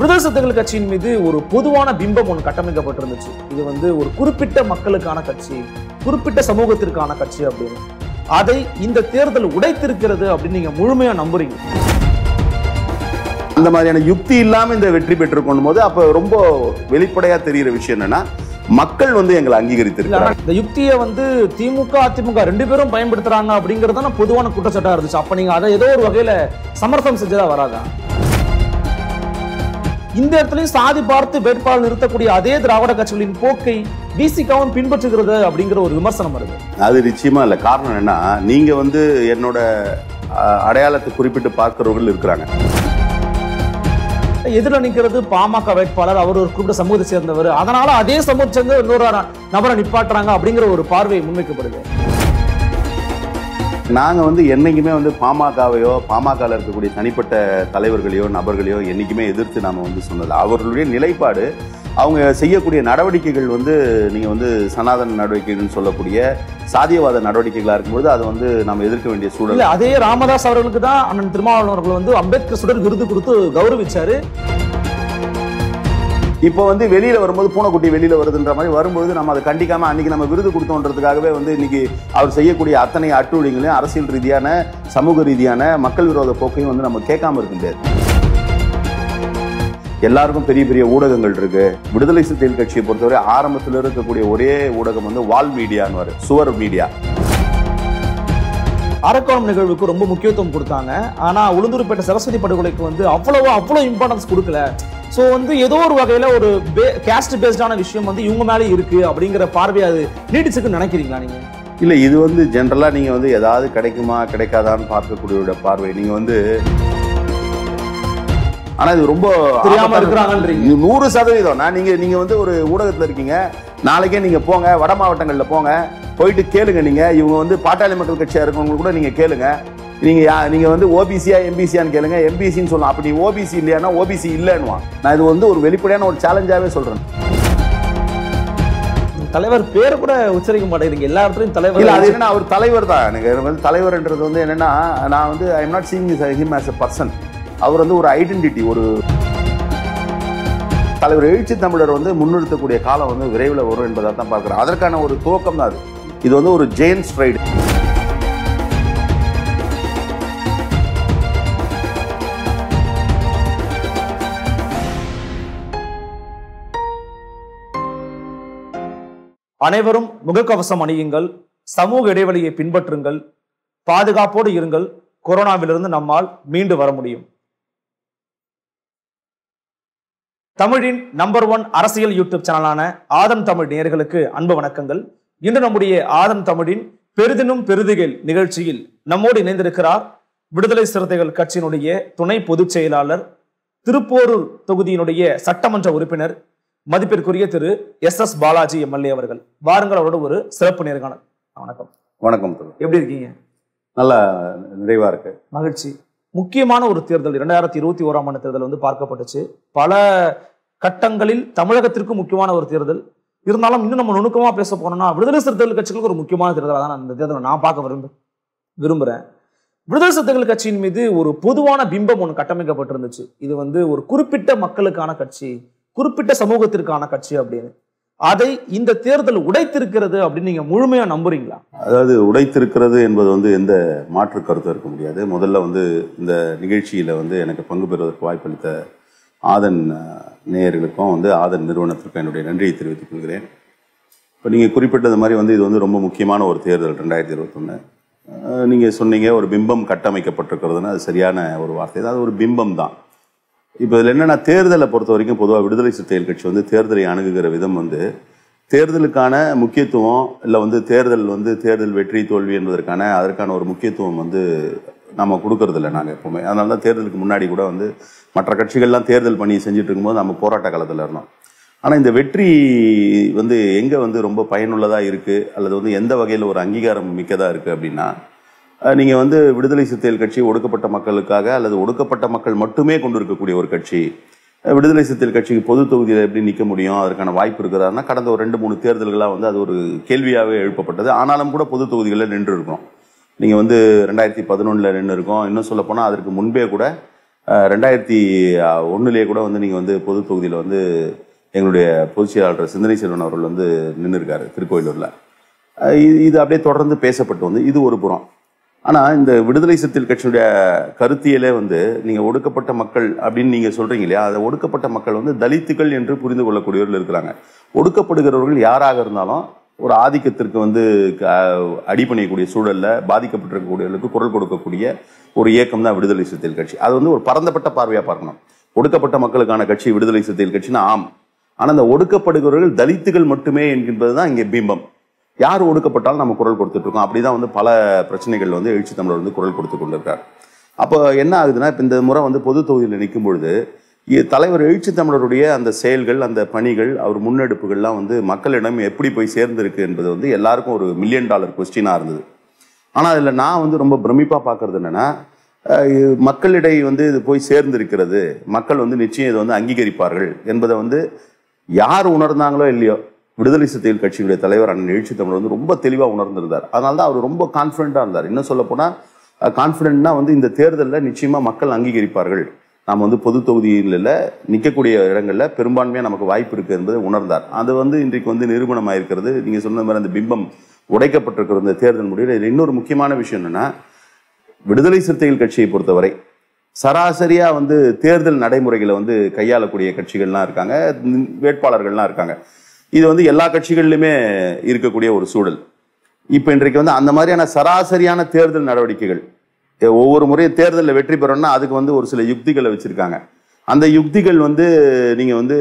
விடுதலை சிறுத்தைகள் கட்சியின் மீது ஒரு பொதுவான பிம்பம் ஒன்று கட்டமைக்கப்பட்டிருந்துச்சு இது வந்து ஒரு குறிப்பிட்ட மக்களுக்கான கட்சி குறிப்பிட்ட சமூகத்திற்கான கட்சி அப்படின்னு அதை இந்த தேர்தல் உடைத்திருக்கிறது அப்படின்னு நீங்க முழுமையா நம்புறீங்க அந்த மாதிரியான யுக்தி இல்லாமல் இந்த வெற்றி பெற்றுக்கொள்ளும் போது அப்போ ரொம்ப வெளிப்படையாக தெரிகிற விஷயம் என்னன்னா மக்கள் வந்து எங்களை அங்கீகரித்திருக்காங்க இந்த யுக்தியை வந்து திமுக அதிமுக ரெண்டு பேரும் பயன்படுத்துறாங்க அப்படிங்கிறது பொதுவான குற்றச்சாட்டாக இருந்துச்சு அப்போ நீங்கள் அதை ஏதோ ஒரு வகையில் சமரசம் செஞ்சதாக வராதான் இந்த இடத்துலையும் சாதி பார்த்து வேட்பாளர் நிறுத்தக்கூடிய அதே திராவிட கட்சிகளின் போக்கை விசிகாவும் பின்பற்றுகிறது அப்படிங்கிற ஒரு விமர்சனம் வருது அது நிச்சயமா இல்லை காரணம் என்ன நீங்க வந்து என்னோட அடையாளத்தை குறிப்பிட்டு பார்க்கிறவர்கள் இருக்கிறாங்க எதிர நிற்கிறது பாமக வேட்பாளர் அவர் ஒரு குறிப்பிட்ட சமூகத்தை சேர்ந்தவர் அதனால அதே சமூக சேர்ந்த இன்னொரு நபரை நிப்பாட்டுறாங்க அப்படிங்கிற ஒரு பார்வை முன்வைக்கப்படுது நாங்கள் வந்து என்றைக்குமே வந்து பாமகவையோ பாமகவில் இருக்கக்கூடிய தனிப்பட்ட தலைவர்களையோ நபர்களையோ என்றைக்குமே எதிர்த்து நாம் வந்து சொன்னது அவர்களுடைய நிலைப்பாடு அவங்க செய்யக்கூடிய நடவடிக்கைகள் வந்து நீங்கள் வந்து சனாதன நடவடிக்கைகள்னு சொல்லக்கூடிய சாதியவாத நடவடிக்கைகளாக இருக்கும்போது அதை வந்து நம்ம எதிர்க்க வேண்டிய சூழல் அதே ராமதாஸ் அவர்களுக்கு தான் அண்ணன் திருமாவளவர்கள் வந்து அம்பேத்கர் சுடர் விருது கொடுத்து கௌரவிச்சாரு இப்போ வந்து வெளியில் வரும்போது பூனைக்குட்டி வெளியில் வருதுன்ற மாதிரி வரும்போது நம்ம அதை கண்டிக்காமல் அன்றைக்கி நம்ம விருது கொடுத்தோன்றதுக்காகவே வந்து இன்றைக்கி அவர் செய்யக்கூடிய அத்தனை அட்டுழிகளையும் அரசியல் ரீதியான சமூக ரீதியான மக்கள் விரோத போக்கையும் வந்து நம்ம கேட்காம இருக்க முடியாது எல்லாருக்கும் பெரிய பெரிய ஊடகங்கள் இருக்கு விடுதலை சிறுத்தைகள் கட்சியை பொறுத்தவரை ஆரம்பத்தில் இருக்கக்கூடிய ஒரே ஊடகம் வந்து வால் மீடியான்னு சுவர் மீடியா அரக்கோணம் நிகழ்வுக்கு ரொம்ப முக்கியத்துவம் கொடுத்தாங்க ஆனால் உளுந்தூர்பேட்டை சரஸ்வதி படுகொலைக்கு வந்து அவ்வளவோ அவ்வளோ இம்பார்ட்டன்ஸ் கொடுக்கல ஸோ வந்து ஏதோ ஒரு வகையில் ஒரு பே கேஸ்ட் பேஸ்டான விஷயம் வந்து இவங்க மேலே இருக்குது அப்படிங்கிற பார்வையை அது நீடிச்சுக்குன்னு நினைக்கிறீங்களா நீங்கள் இல்லை இது வந்து ஜென்ரலாக நீங்கள் வந்து ஏதாவது கிடைக்குமா கிடைக்காதான்னு பார்க்கக்கூடிய பார்வை நீங்கள் வந்து ஆனால் இது ரொம்ப தெரியாமல் இருக்கிறாங்க நூறு சதவீதம் நான் நீங்கள் நீங்கள் வந்து ஒரு ஊடகத்தில் இருக்கீங்க நாளைக்கே நீங்கள் போங்க வட மாவட்டங்களில் போங்க போயிட்டு கேளுங்க நீங்கள் இவங்க வந்து பாட்டாளி மக்கள் கட்சியாக இருக்கவங்களுக்கு கூட நீங்கள் கேளுங்க நீங்கள் யா நீங்கள் வந்து ஓபிசியா எம்பிசியான்னு கேளுங்க எம்பிசின்னு சொல்லலாம் அப்படி ஓபிசி இல்லையானா ஓபிசி இல்லைன்னுவான் நான் இது வந்து ஒரு வெளிப்படையான ஒரு சேலஞ்சாகவே சொல்கிறேன் தலைவர் பேர் கூட உச்சரிக்க மாட்டேங்கிறீங்க எல்லா இடத்துலையும் தலைவர் இல்லை அது என்னன்னா அவர் தலைவர் தான் எனக்கு வந்து தலைவர்ன்றது வந்து என்னென்னா நான் வந்து I am not seeing him as a person அவர் வந்து ஒரு ஐடென்டிட்டி ஒரு தலைவர் எழுச்சி தமிழர் வந்து முன்னிறுத்தக்கூடிய காலம் வந்து விரைவில் வரும் என்பதை தான் பார்க்குறேன் அதற்கான ஒரு துவக்கம் தான் அது இது வந்து ஒரு ஜெயின் ஸ்ட்ரைடு அனைவரும் முகக்கவசம் அணியுங்கள் சமூக இடைவெளியை பின்பற்றுங்கள் பாதுகாப்போடு இருங்கள் கொரோனாவிலிருந்து நம்மால் மீண்டு வர முடியும் தமிழின் நம்பர் ஒன் அரசியல் யூடியூப் சேனலான ஆதம் தமிழ் நேர்களுக்கு அன்பு வணக்கங்கள் இன்று நம்முடைய ஆதம் தமிழின் பெரிதினும் பெருதுகள் நிகழ்ச்சியில் நம்மோடு இணைந்திருக்கிறார் விடுதலை சிறுத்தைகள் கட்சியினுடைய துணை பொதுச் செயலாளர் திருப்போரூர் தொகுதியினுடைய சட்டமன்ற உறுப்பினர் மதிப்பிற்குரிய Thiru S S Balaji MLA அவர்கள் வாருங்கள் அவரோட ஒரு சிறப்பு நேர்காணல் வணக்கம் வணக்கம் எப்படி இருக்கீங்க நல்லா நிறைவா இருக்கு மகிழ்ச்சி முக்கியமான ஒரு தேர்தல் இரண்டாயிரத்தி இருபத்தி ஓராம் ஆண்டு தேர்தல் வந்து பார்க்கப்பட்டுச்சு பல கட்டங்களில் தமிழகத்திற்கும் முக்கியமான ஒரு தேர்தல் இருந்தாலும் இன்னும் நம்ம நுணுக்கமாக பேச போனோம்னா விடுதலை சிறுத்தைகள் கட்சிகளுக்கு ஒரு முக்கியமான தேர்தலாக தான் அந்த தேர்தலை நான் பார்க்க விரும்ப விரும்புகிறேன் விடுதலை சிறுத்தைகள் கட்சியின் மீது ஒரு பொதுவான பிம்பம் ஒன்று கட்டமைக்கப்பட்டிருந்துச்சு இது வந்து ஒரு குறிப்பிட்ட மக்களுக்கான கட்சி குறிப்பிட்ட சமூகத்திற்கான கட்சி அப்படின்னு அதை இந்த தேர்தல் உடைத்திருக்கிறது அப்படின்னு நீங்க முழுமையா நம்புறீங்களா அதாவது உடைத்திருக்கிறது என்பது வந்து எந்த மாற்று கருத்தும் இருக்க முடியாது முதல்ல வந்து இந்த நிகழ்ச்சியில வந்து எனக்கு பங்கு பெறுவதற்கு வாய்ப்பளித்த ஆதன் நேயர்களுக்கும் வந்து ஆதன் நிறுவனத்திற்கும் என்னுடைய நன்றியை தெரிவித்துக் கொள்கிறேன் இப்போ நீங்கள் குறிப்பிட்டது மாதிரி வந்து இது வந்து ரொம்ப முக்கியமான ஒரு தேர்தல் ரெண்டாயிரத்தி இருபத்தொன்று நீங்கள் சொன்னீங்க ஒரு பிம்பம் கட்டமைக்கப்பட்டிருக்கிறதுனா அது சரியான ஒரு வார்த்தை தான் அது ஒரு பிம்பம் தான் இப்போ இதில் என்னென்னா தேர்தலை பொறுத்த வரைக்கும் பொதுவாக விடுதலை சிறுத்தைகள் கட்சி வந்து தேர்தலை அணுகுகிற விதம் வந்து தேர்தலுக்கான முக்கியத்துவம் இல்லை வந்து தேர்தல் வந்து தேர்தல் வெற்றி தோல்வி என்பதற்கான அதற்கான ஒரு முக்கியத்துவம் வந்து நம்ம கொடுக்கறதில்ல நாங்கள் எப்போவுமே அதனால தான் தேர்தலுக்கு முன்னாடி கூட வந்து மற்ற கட்சிகள்லாம் தேர்தல் பணி செஞ்சுட்டு இருக்கும்போது நம்ம போராட்ட காலத்தில் இருந்தோம் ஆனால் இந்த வெற்றி வந்து எங்கே வந்து ரொம்ப பயனுள்ளதாக இருக்குது அல்லது வந்து எந்த வகையில் ஒரு அங்கீகாரம் மிக்கதாக இருக்குது அப்படின்னா நீங்கள் வந்து விடுதலை சிறுத்தைகள் கட்சி ஒடுக்கப்பட்ட மக்களுக்காக அல்லது ஒடுக்கப்பட்ட மக்கள் மட்டுமே கொண்டு இருக்கக்கூடிய ஒரு கட்சி விடுதலை சிறுத்தைகள் கட்சிக்கு பொது தொகுதியில் எப்படி நிற்க முடியும் அதற்கான வாய்ப்பு இருக்கிறாருன்னா கடந்த ஒரு ரெண்டு மூணு தேர்தல்களாக வந்து அது ஒரு கேள்வியாகவே எழுப்பப்பட்டது ஆனாலும் கூட பொது தொகுதிகளில் நின்று இருக்கோம் நீங்கள் வந்து ரெண்டாயிரத்தி பதினொன்றில் நின்று இருக்கோம் இன்னும் சொல்லப்போனால் அதற்கு முன்பே கூட ரெண்டாயிரத்தி ஒன்றுலேயே கூட வந்து நீங்கள் வந்து பொது தொகுதியில் வந்து எங்களுடைய பொதுச் செயலாளர் சிந்தனை செல்வன் அவர்கள் வந்து நின்று இருக்காரு திருக்கோயிலூரில் இது இது அப்படியே தொடர்ந்து பேசப்பட்டு வந்து இது ஒரு புறம் ஆனால் இந்த விடுதலை சிறுத்தைகள் கட்சியுடைய கருத்தியலே வந்து நீங்கள் ஒடுக்கப்பட்ட மக்கள் அப்படின்னு நீங்கள் சொல்கிறீங்க இல்லையா அதை ஒடுக்கப்பட்ட மக்கள் வந்து தலித்துகள் என்று புரிந்து கொள்ளக்கூடியவர்கள் இருக்கிறாங்க ஒடுக்கப்படுகிறவர்கள் யாராக இருந்தாலும் ஒரு ஆதிக்கத்திற்கு வந்து அடிப்பணியக்கூடிய சூழலில் பாதிக்கப்பட்டிருக்கக்கூடியவர்களுக்கு குரல் கொடுக்கக்கூடிய ஒரு இயக்கம் தான் விடுதலை சிறுத்தைகள் கட்சி அது வந்து ஒரு பரந்தப்பட்ட பார்வையாக பார்க்கணும் ஒடுக்கப்பட்ட மக்களுக்கான கட்சி விடுதலை சிறுத்தைகள் கட்சின்னா ஆம் ஆனால் அந்த ஒடுக்கப்படுகிறவர்கள் தலித்துகள் மட்டுமே என்கின்றது தான் இங்கே பிம்பம் யார் ஒடுக்கப்பட்டாலும் நம்ம குரல் கொடுத்துட்ருக்கோம் அப்படி தான் வந்து பல பிரச்சனைகள் வந்து எழுச்சி தமிழர் வந்து குரல் கொடுத்து கொண்டிருக்கார் அப்போ என்ன ஆகுதுன்னா இப்போ இந்த முறை வந்து பொது தொகுதியில் நிற்கும் பொழுது தலைவர் எழுச்சி தமிழருடைய அந்த செயல்கள் அந்த பணிகள் அவர் முன்னெடுப்புகள்லாம் வந்து மக்களிடம் எப்படி போய் சேர்ந்திருக்கு என்பது வந்து எல்லாருக்கும் ஒரு மில்லியன் டாலர் கொஸ்டினாக இருந்தது ஆனால் அதில் நான் வந்து ரொம்ப பிரமிப்பாக பார்க்குறது என்னென்னா மக்களிடையே வந்து இது போய் சேர்ந்திருக்கிறது மக்கள் வந்து நிச்சயம் இதை வந்து அங்கீகரிப்பார்கள் என்பதை வந்து யார் உணர்ந்தாங்களோ இல்லையோ விடுதலை சிறுத்தைகள் கட்சியுடைய தலைவர் அண்ணன் எழுச்சி தமிழ் வந்து ரொம்ப தெளிவாக உணர்ந்திருந்தார் அதனால தான் அவர் ரொம்ப கான்ஃபிடென்ட்டாக இருந்தார் இன்னும் சொல்லப்போனால் கான்ஃபிடென்ட்னா வந்து இந்த தேர்தலில் நிச்சயமாக மக்கள் அங்கீகரிப்பார்கள் நாம் வந்து பொது தொகுதிகளில் நிற்கக்கூடிய இடங்களில் பெரும்பான்மையாக நமக்கு வாய்ப்பு இருக்குது என்பதை உணர்ந்தார் அது வந்து இன்றைக்கு வந்து நிரூபணமாக இருக்கிறது நீங்கள் சொன்ன மாதிரி அந்த பிம்பம் உடைக்கப்பட்டிருக்கிற இந்த தேர்தல் முடிவில் இதில் இன்னொரு முக்கியமான விஷயம் என்னென்னா விடுதலை சிறுத்தைகள் கட்சியை பொறுத்தவரை சராசரியாக வந்து தேர்தல் நடைமுறைகளை வந்து கையாளக்கூடிய கட்சிகள்லாம் இருக்காங்க வேட்பாளர்கள்லாம் இருக்காங்க இது வந்து எல்லா கட்சிகளிலுமே இருக்கக்கூடிய ஒரு சூழல் இப்போ இன்றைக்கு வந்து அந்த மாதிரியான சராசரியான தேர்தல் நடவடிக்கைகள் ஒவ்வொரு முறையும் தேர்தலில் வெற்றி பெறணும்னா அதுக்கு வந்து ஒரு சில யுக்திகளை வச்சுருக்காங்க அந்த யுக்திகள் வந்து நீங்கள் வந்து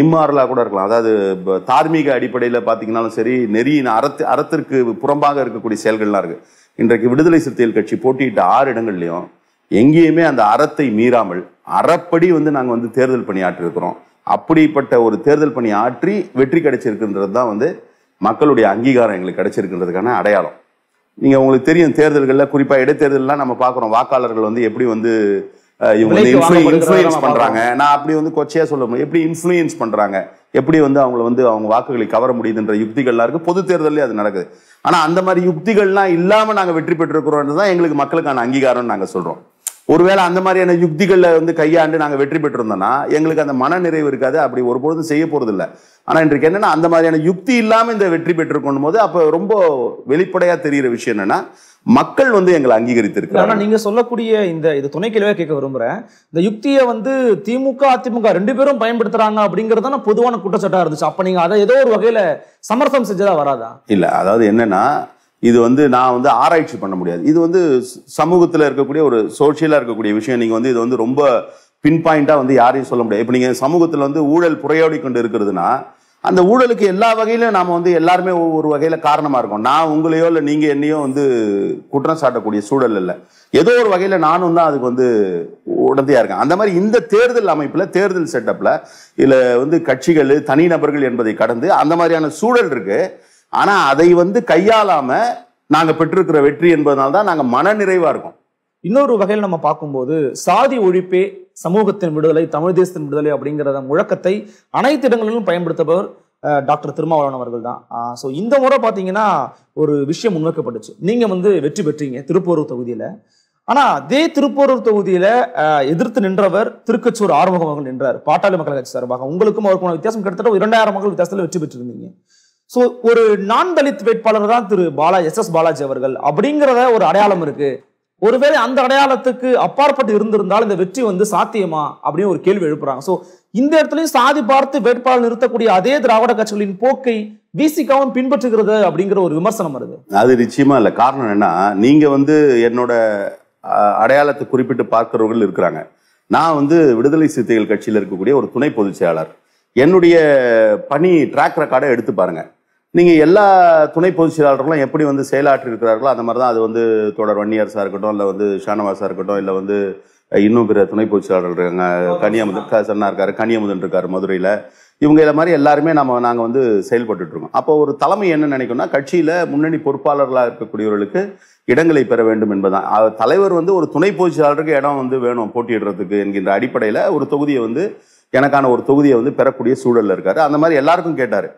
இம்மாறலாக கூட இருக்கலாம் அதாவது தார்மீக அடிப்படையில் பார்த்தீங்கன்னாலும் சரி நெறியின் அறத்து அறத்திற்கு புறம்பாக இருக்கக்கூடிய செயல்கள்லாம் இருக்குது இன்றைக்கு விடுதலை சிறுத்தைகள் கட்சி போட்டியிட்ட ஆறு இடங்கள்லையும் எங்கேயுமே அந்த அறத்தை மீறாமல் அறப்படி வந்து நாங்கள் வந்து தேர்தல் பணியாற்றிருக்கிறோம் அப்படிப்பட்ட ஒரு தேர்தல் பணி ஆற்றி வெற்றி கிடைச்சிருக்குன்றது தான் வந்து மக்களுடைய அங்கீகாரம் எங்களுக்கு கிடைச்சிருக்குன்றதுக்கான அடையாளம் நீங்கள் உங்களுக்கு தெரியும் தேர்தல்களில் குறிப்பாக இடைத்தேர்தல்லாம் நம்ம பார்க்குறோம் வாக்காளர்கள் வந்து எப்படி வந்து இவங்க இன்ஃப்ளூயன்ஸ் பண்ணுறாங்க நான் அப்படி வந்து கொச்சையாக சொல்ல முடியும் எப்படி இன்ஃப்ளூயன்ஸ் பண்ணுறாங்க எப்படி வந்து அவங்கள வந்து அவங்க வாக்குகளை கவர முடியுதுன்ற யுக்திகள்லாம் இருக்குது பொது தேர்தலே அது நடக்குது ஆனால் அந்த மாதிரி யுக்திகள்லாம் இல்லாமல் நாங்கள் வெற்றி பெற்றிருக்கிறோன்றது தான் எங்களுக்கு மக்களுக்கான அங்கீகாரம்னு நாங்கள் சொல்கிறோம் ஒருவேளை அந்த மாதிரியான யுக்திகளில் வந்து கையாண்டு நாங்கள் வெற்றி பெற்றிருந்தோம்னா எங்களுக்கு அந்த மன நிறைவு இருக்காது அப்படி ஒருபொழுதும் செய்ய போகிறது இல்லை ஆனால் இன்றைக்கு என்னென்னா அந்த மாதிரியான யுக்தி இல்லாமல் இந்த வெற்றி பெற்றுக்கொள்ளும் போது அப்போ ரொம்ப வெளிப்படையாக தெரிகிற விஷயம் என்னென்னா மக்கள் வந்து எங்களை அங்கீகரித்திருக்கு ஆனால் நீங்கள் சொல்லக்கூடிய இந்த இது துணைக்கிழவே கேட்க விரும்புகிறேன் இந்த யுக்தியை வந்து திமுக அதிமுக ரெண்டு பேரும் பயன்படுத்துகிறாங்க அப்படிங்கிறதான பொதுவான குற்றச்சாட்டாக இருந்துச்சு அப்போ நீங்கள் அதை ஏதோ ஒரு வகையில் சமரசம் செஞ்சதாக வராதா இல்லை அதாவது என்னென்னா இது வந்து நான் வந்து ஆராய்ச்சி பண்ண முடியாது இது வந்து சமூகத்தில் இருக்கக்கூடிய ஒரு சோஷியலாக இருக்கக்கூடிய விஷயம் நீங்கள் வந்து இது வந்து ரொம்ப பின் பாயிண்டாக வந்து யாரையும் சொல்ல முடியாது இப்போ நீங்கள் சமூகத்தில் வந்து ஊழல் புறையோடி கொண்டு இருக்கிறதுனா அந்த ஊழலுக்கு எல்லா வகையிலும் நாம் வந்து எல்லாருமே ஒவ்வொரு வகையில் காரணமாக இருக்கும் நான் உங்களையோ இல்லை நீங்கள் என்னையோ வந்து குற்றம் சாட்டக்கூடிய சூழல் இல்லை ஏதோ ஒரு வகையில் நானும் தான் அதுக்கு வந்து உடந்தையாக இருக்கேன் அந்த மாதிரி இந்த தேர்தல் அமைப்பில் தேர்தல் செட்டப்பில் இதில் வந்து கட்சிகள் தனிநபர்கள் என்பதை கடந்து அந்த மாதிரியான சூழல் இருக்குது ஆனால் அதை வந்து கையாளாமல் நாங்கள் பெற்றிருக்கிற வெற்றி என்பதனால தான் நாங்கள் நிறைவாக இருக்கோம் இன்னொரு வகையில் நம்ம பார்க்கும்போது சாதி ஒழிப்பே சமூகத்தின் விடுதலை தமிழ் தேசத்தின் விடுதலை அப்படிங்கிறத முழக்கத்தை அனைத்து இடங்களிலும் பயன்படுத்துபவர் டாக்டர் திருமாவளவன் அவர்கள் தான் ஸோ இந்த முறை பார்த்தீங்கன்னா ஒரு விஷயம் முன்வைக்கப்பட்டுச்சு நீங்கள் வந்து வெற்றி பெற்றீங்க திருப்பூரூர் தொகுதியில் ஆனால் அதே திருப்பூரூர் தொகுதியில் எதிர்த்து நின்றவர் திருக்கச்சூர் ஆறுமுகம் அவர்கள் நின்றார் பாட்டாளி மக்கள் கட்சி சார்பாக உங்களுக்கும் அவருக்குமான வித்தியாசம் கிட்டத்தட்ட இரண்டாயிரம் மக்கள் வித்தியாசத்தில் வெற்றி பெற்றிருந்தீங்க ஸோ ஒரு நான் தலித் வேட்பாளர் தான் திரு பாலா எஸ் எஸ் பாலாஜி அவர்கள் அப்படிங்கிறத ஒரு அடையாளம் இருக்கு ஒருவேளை அந்த அடையாளத்துக்கு அப்பாற்பட்டு இருந்திருந்தால் இந்த வெற்றி வந்து சாத்தியமா அப்படின்னு ஒரு கேள்வி எழுப்புறாங்க ஸோ இந்த இடத்துலையும் சாதி பார்த்து வேட்பாளர் நிறுத்தக்கூடிய அதே திராவிட கட்சிகளின் போக்கை விசிகாவும் பின்பற்றுகிறது அப்படிங்கிற ஒரு விமர்சனம் வருது அது நிச்சயமா இல்லை காரணம் என்னன்னா நீங்க வந்து என்னோட அடையாளத்தை குறிப்பிட்டு பார்க்கிறவர்கள் இருக்கிறாங்க நான் வந்து விடுதலை சிறுத்தைகள் கட்சியில் இருக்கக்கூடிய ஒரு துணை பொதுச் செயலாளர் என்னுடைய பணி ட்ராக் ரெக்கார்டை எடுத்து பாருங்கள் நீங்கள் எல்லா துணை பொதுச் செயலாளர்களும் எப்படி வந்து செயலாற்றி இருக்கிறார்களோ அந்த மாதிரி தான் அது வந்து தொடர் வன்னியரசாக இருக்கட்டும் இல்லை வந்து ஷானவாசாக இருக்கட்டும் இல்லை வந்து இன்னும் பிற துணை பொதுச் செயலாளர்கள் இருக்காங்க கனியாமுதன் சன்னா இருக்காரு கனியாமுதன் இருக்கார் மதுரையில் இவங்க இதை மாதிரி எல்லாருமே நம்ம நாங்கள் வந்து இருக்கோம் அப்போ ஒரு தலைமை என்ன நினைக்கணும்னா கட்சியில் முன்னணி பொறுப்பாளர்களாக இருக்கக்கூடியவர்களுக்கு இடங்களை பெற வேண்டும் என்பதுதான் தலைவர் வந்து ஒரு துணை பொதுச் செயலாளருக்கு இடம் வந்து வேணும் போட்டியிடுறதுக்கு என்கின்ற அடிப்படையில் ஒரு தொகுதியை வந்து எனக்கான ஒரு தொகுதியை வந்து பெறக்கூடிய சூழலில் இருக்கார் அந்த மாதிரி எல்லாருக்கும் கேட்டார்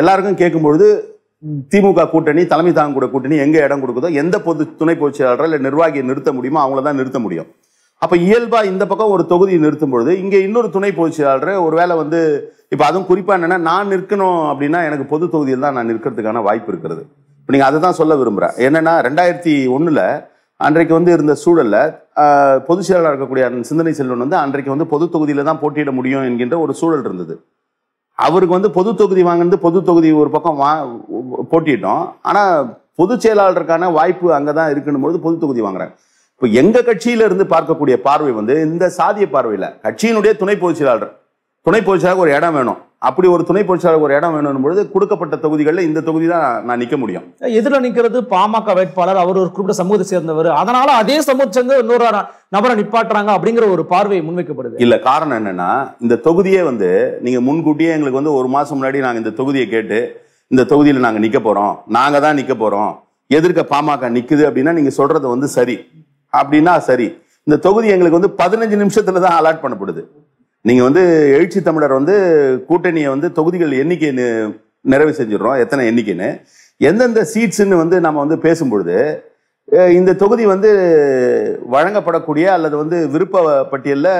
எல்லாருக்கும் கேட்கும்பொழுது திமுக கூட்டணி தலைமை கூட கூட்டணி எங்கே இடம் கொடுக்குதோ எந்த பொது துணை பொதுச் செயலாளர் இல்லை நிர்வாகியை நிறுத்த முடியுமோ அவங்கள தான் நிறுத்த முடியும் அப்போ இயல்பாக இந்த பக்கம் ஒரு தொகுதி நிறுத்தும் பொழுது இங்கே இன்னொரு துணை பொதுச் செயலாளர் ஒருவேளை வந்து இப்போ அதுவும் குறிப்பாக என்னென்னா நான் நிற்கணும் அப்படின்னா எனக்கு பொது தொகுதியில் தான் நான் நிற்கிறதுக்கான வாய்ப்பு இருக்கிறது இப்ப நீங்கள் அதை தான் சொல்ல விரும்புகிறேன் என்னன்னா ரெண்டாயிரத்தி ஒன்றில் அன்றைக்கு வந்து இருந்த சூழலில் பொதுச் செயலாளர் இருக்கக்கூடிய சிந்தனை செல்வன் வந்து அன்றைக்கு வந்து பொது தொகுதியில் தான் போட்டியிட முடியும் என்கின்ற ஒரு சூழல் இருந்தது அவருக்கு வந்து பொது தொகுதி வாங்கினது பொது தொகுதி ஒரு பக்கம் வா போட்டிட்டோம் ஆனால் பொதுச் செயலாளருக்கான வாய்ப்பு அங்கே தான் இருக்குன்னு பொழுது பொது தொகுதி வாங்குறாங்க இப்போ எங்கள் கட்சியிலிருந்து பார்க்கக்கூடிய பார்வை வந்து இந்த சாதிய பார்வையில் கட்சியினுடைய துணை பொதுச் செயலாளர் துணை பொதுச் செயலாளர் ஒரு இடம் வேணும் அப்படி ஒரு துணை பொருளாளர் ஒரு இடம் வேணும் பொழுது கொடுக்கப்பட்ட தொகுதிகளில் இந்த தொகுதி தான் நான் நிற்க முடியும் எதிரில் நிற்கிறது பாமக வேட்பாளர் அவர் ஒரு குறிப்பிட்ட சமூகத்தை சேர்ந்தவர் அதனால அதே சமூக சேர்ந்து இன்னொரு நபரை நிப்பாட்டுறாங்க அப்படிங்கிற ஒரு பார்வை முன்வைக்கப்படுது இல்லை காரணம் என்னன்னா இந்த தொகுதியே வந்து நீங்கள் முன்கூட்டியே எங்களுக்கு வந்து ஒரு மாதம் முன்னாடி நாங்கள் இந்த தொகுதியை கேட்டு இந்த தொகுதியில் நாங்கள் நிக்க போகிறோம் நாங்கள் தான் நிக்க போகிறோம் எதிர்க்க பாமக நிற்குது அப்படின்னா நீங்கள் சொல்கிறது வந்து சரி அப்படின்னா சரி இந்த தொகுதி எங்களுக்கு வந்து பதினஞ்சு நிமிஷத்தில் தான் அலாட் பண்ணப்படுது நீங்கள் வந்து எழுச்சி தமிழர் வந்து கூட்டணியை வந்து தொகுதிகள் எண்ணிக்கை நிறைவு செஞ்சிடறோம் எத்தனை எண்ணிக்கைன்னு எந்தெந்த சீட்ஸுன்னு வந்து நம்ம வந்து பேசும்பொழுது இந்த தொகுதி வந்து வழங்கப்படக்கூடிய அல்லது வந்து விருப்ப பட்டியலில்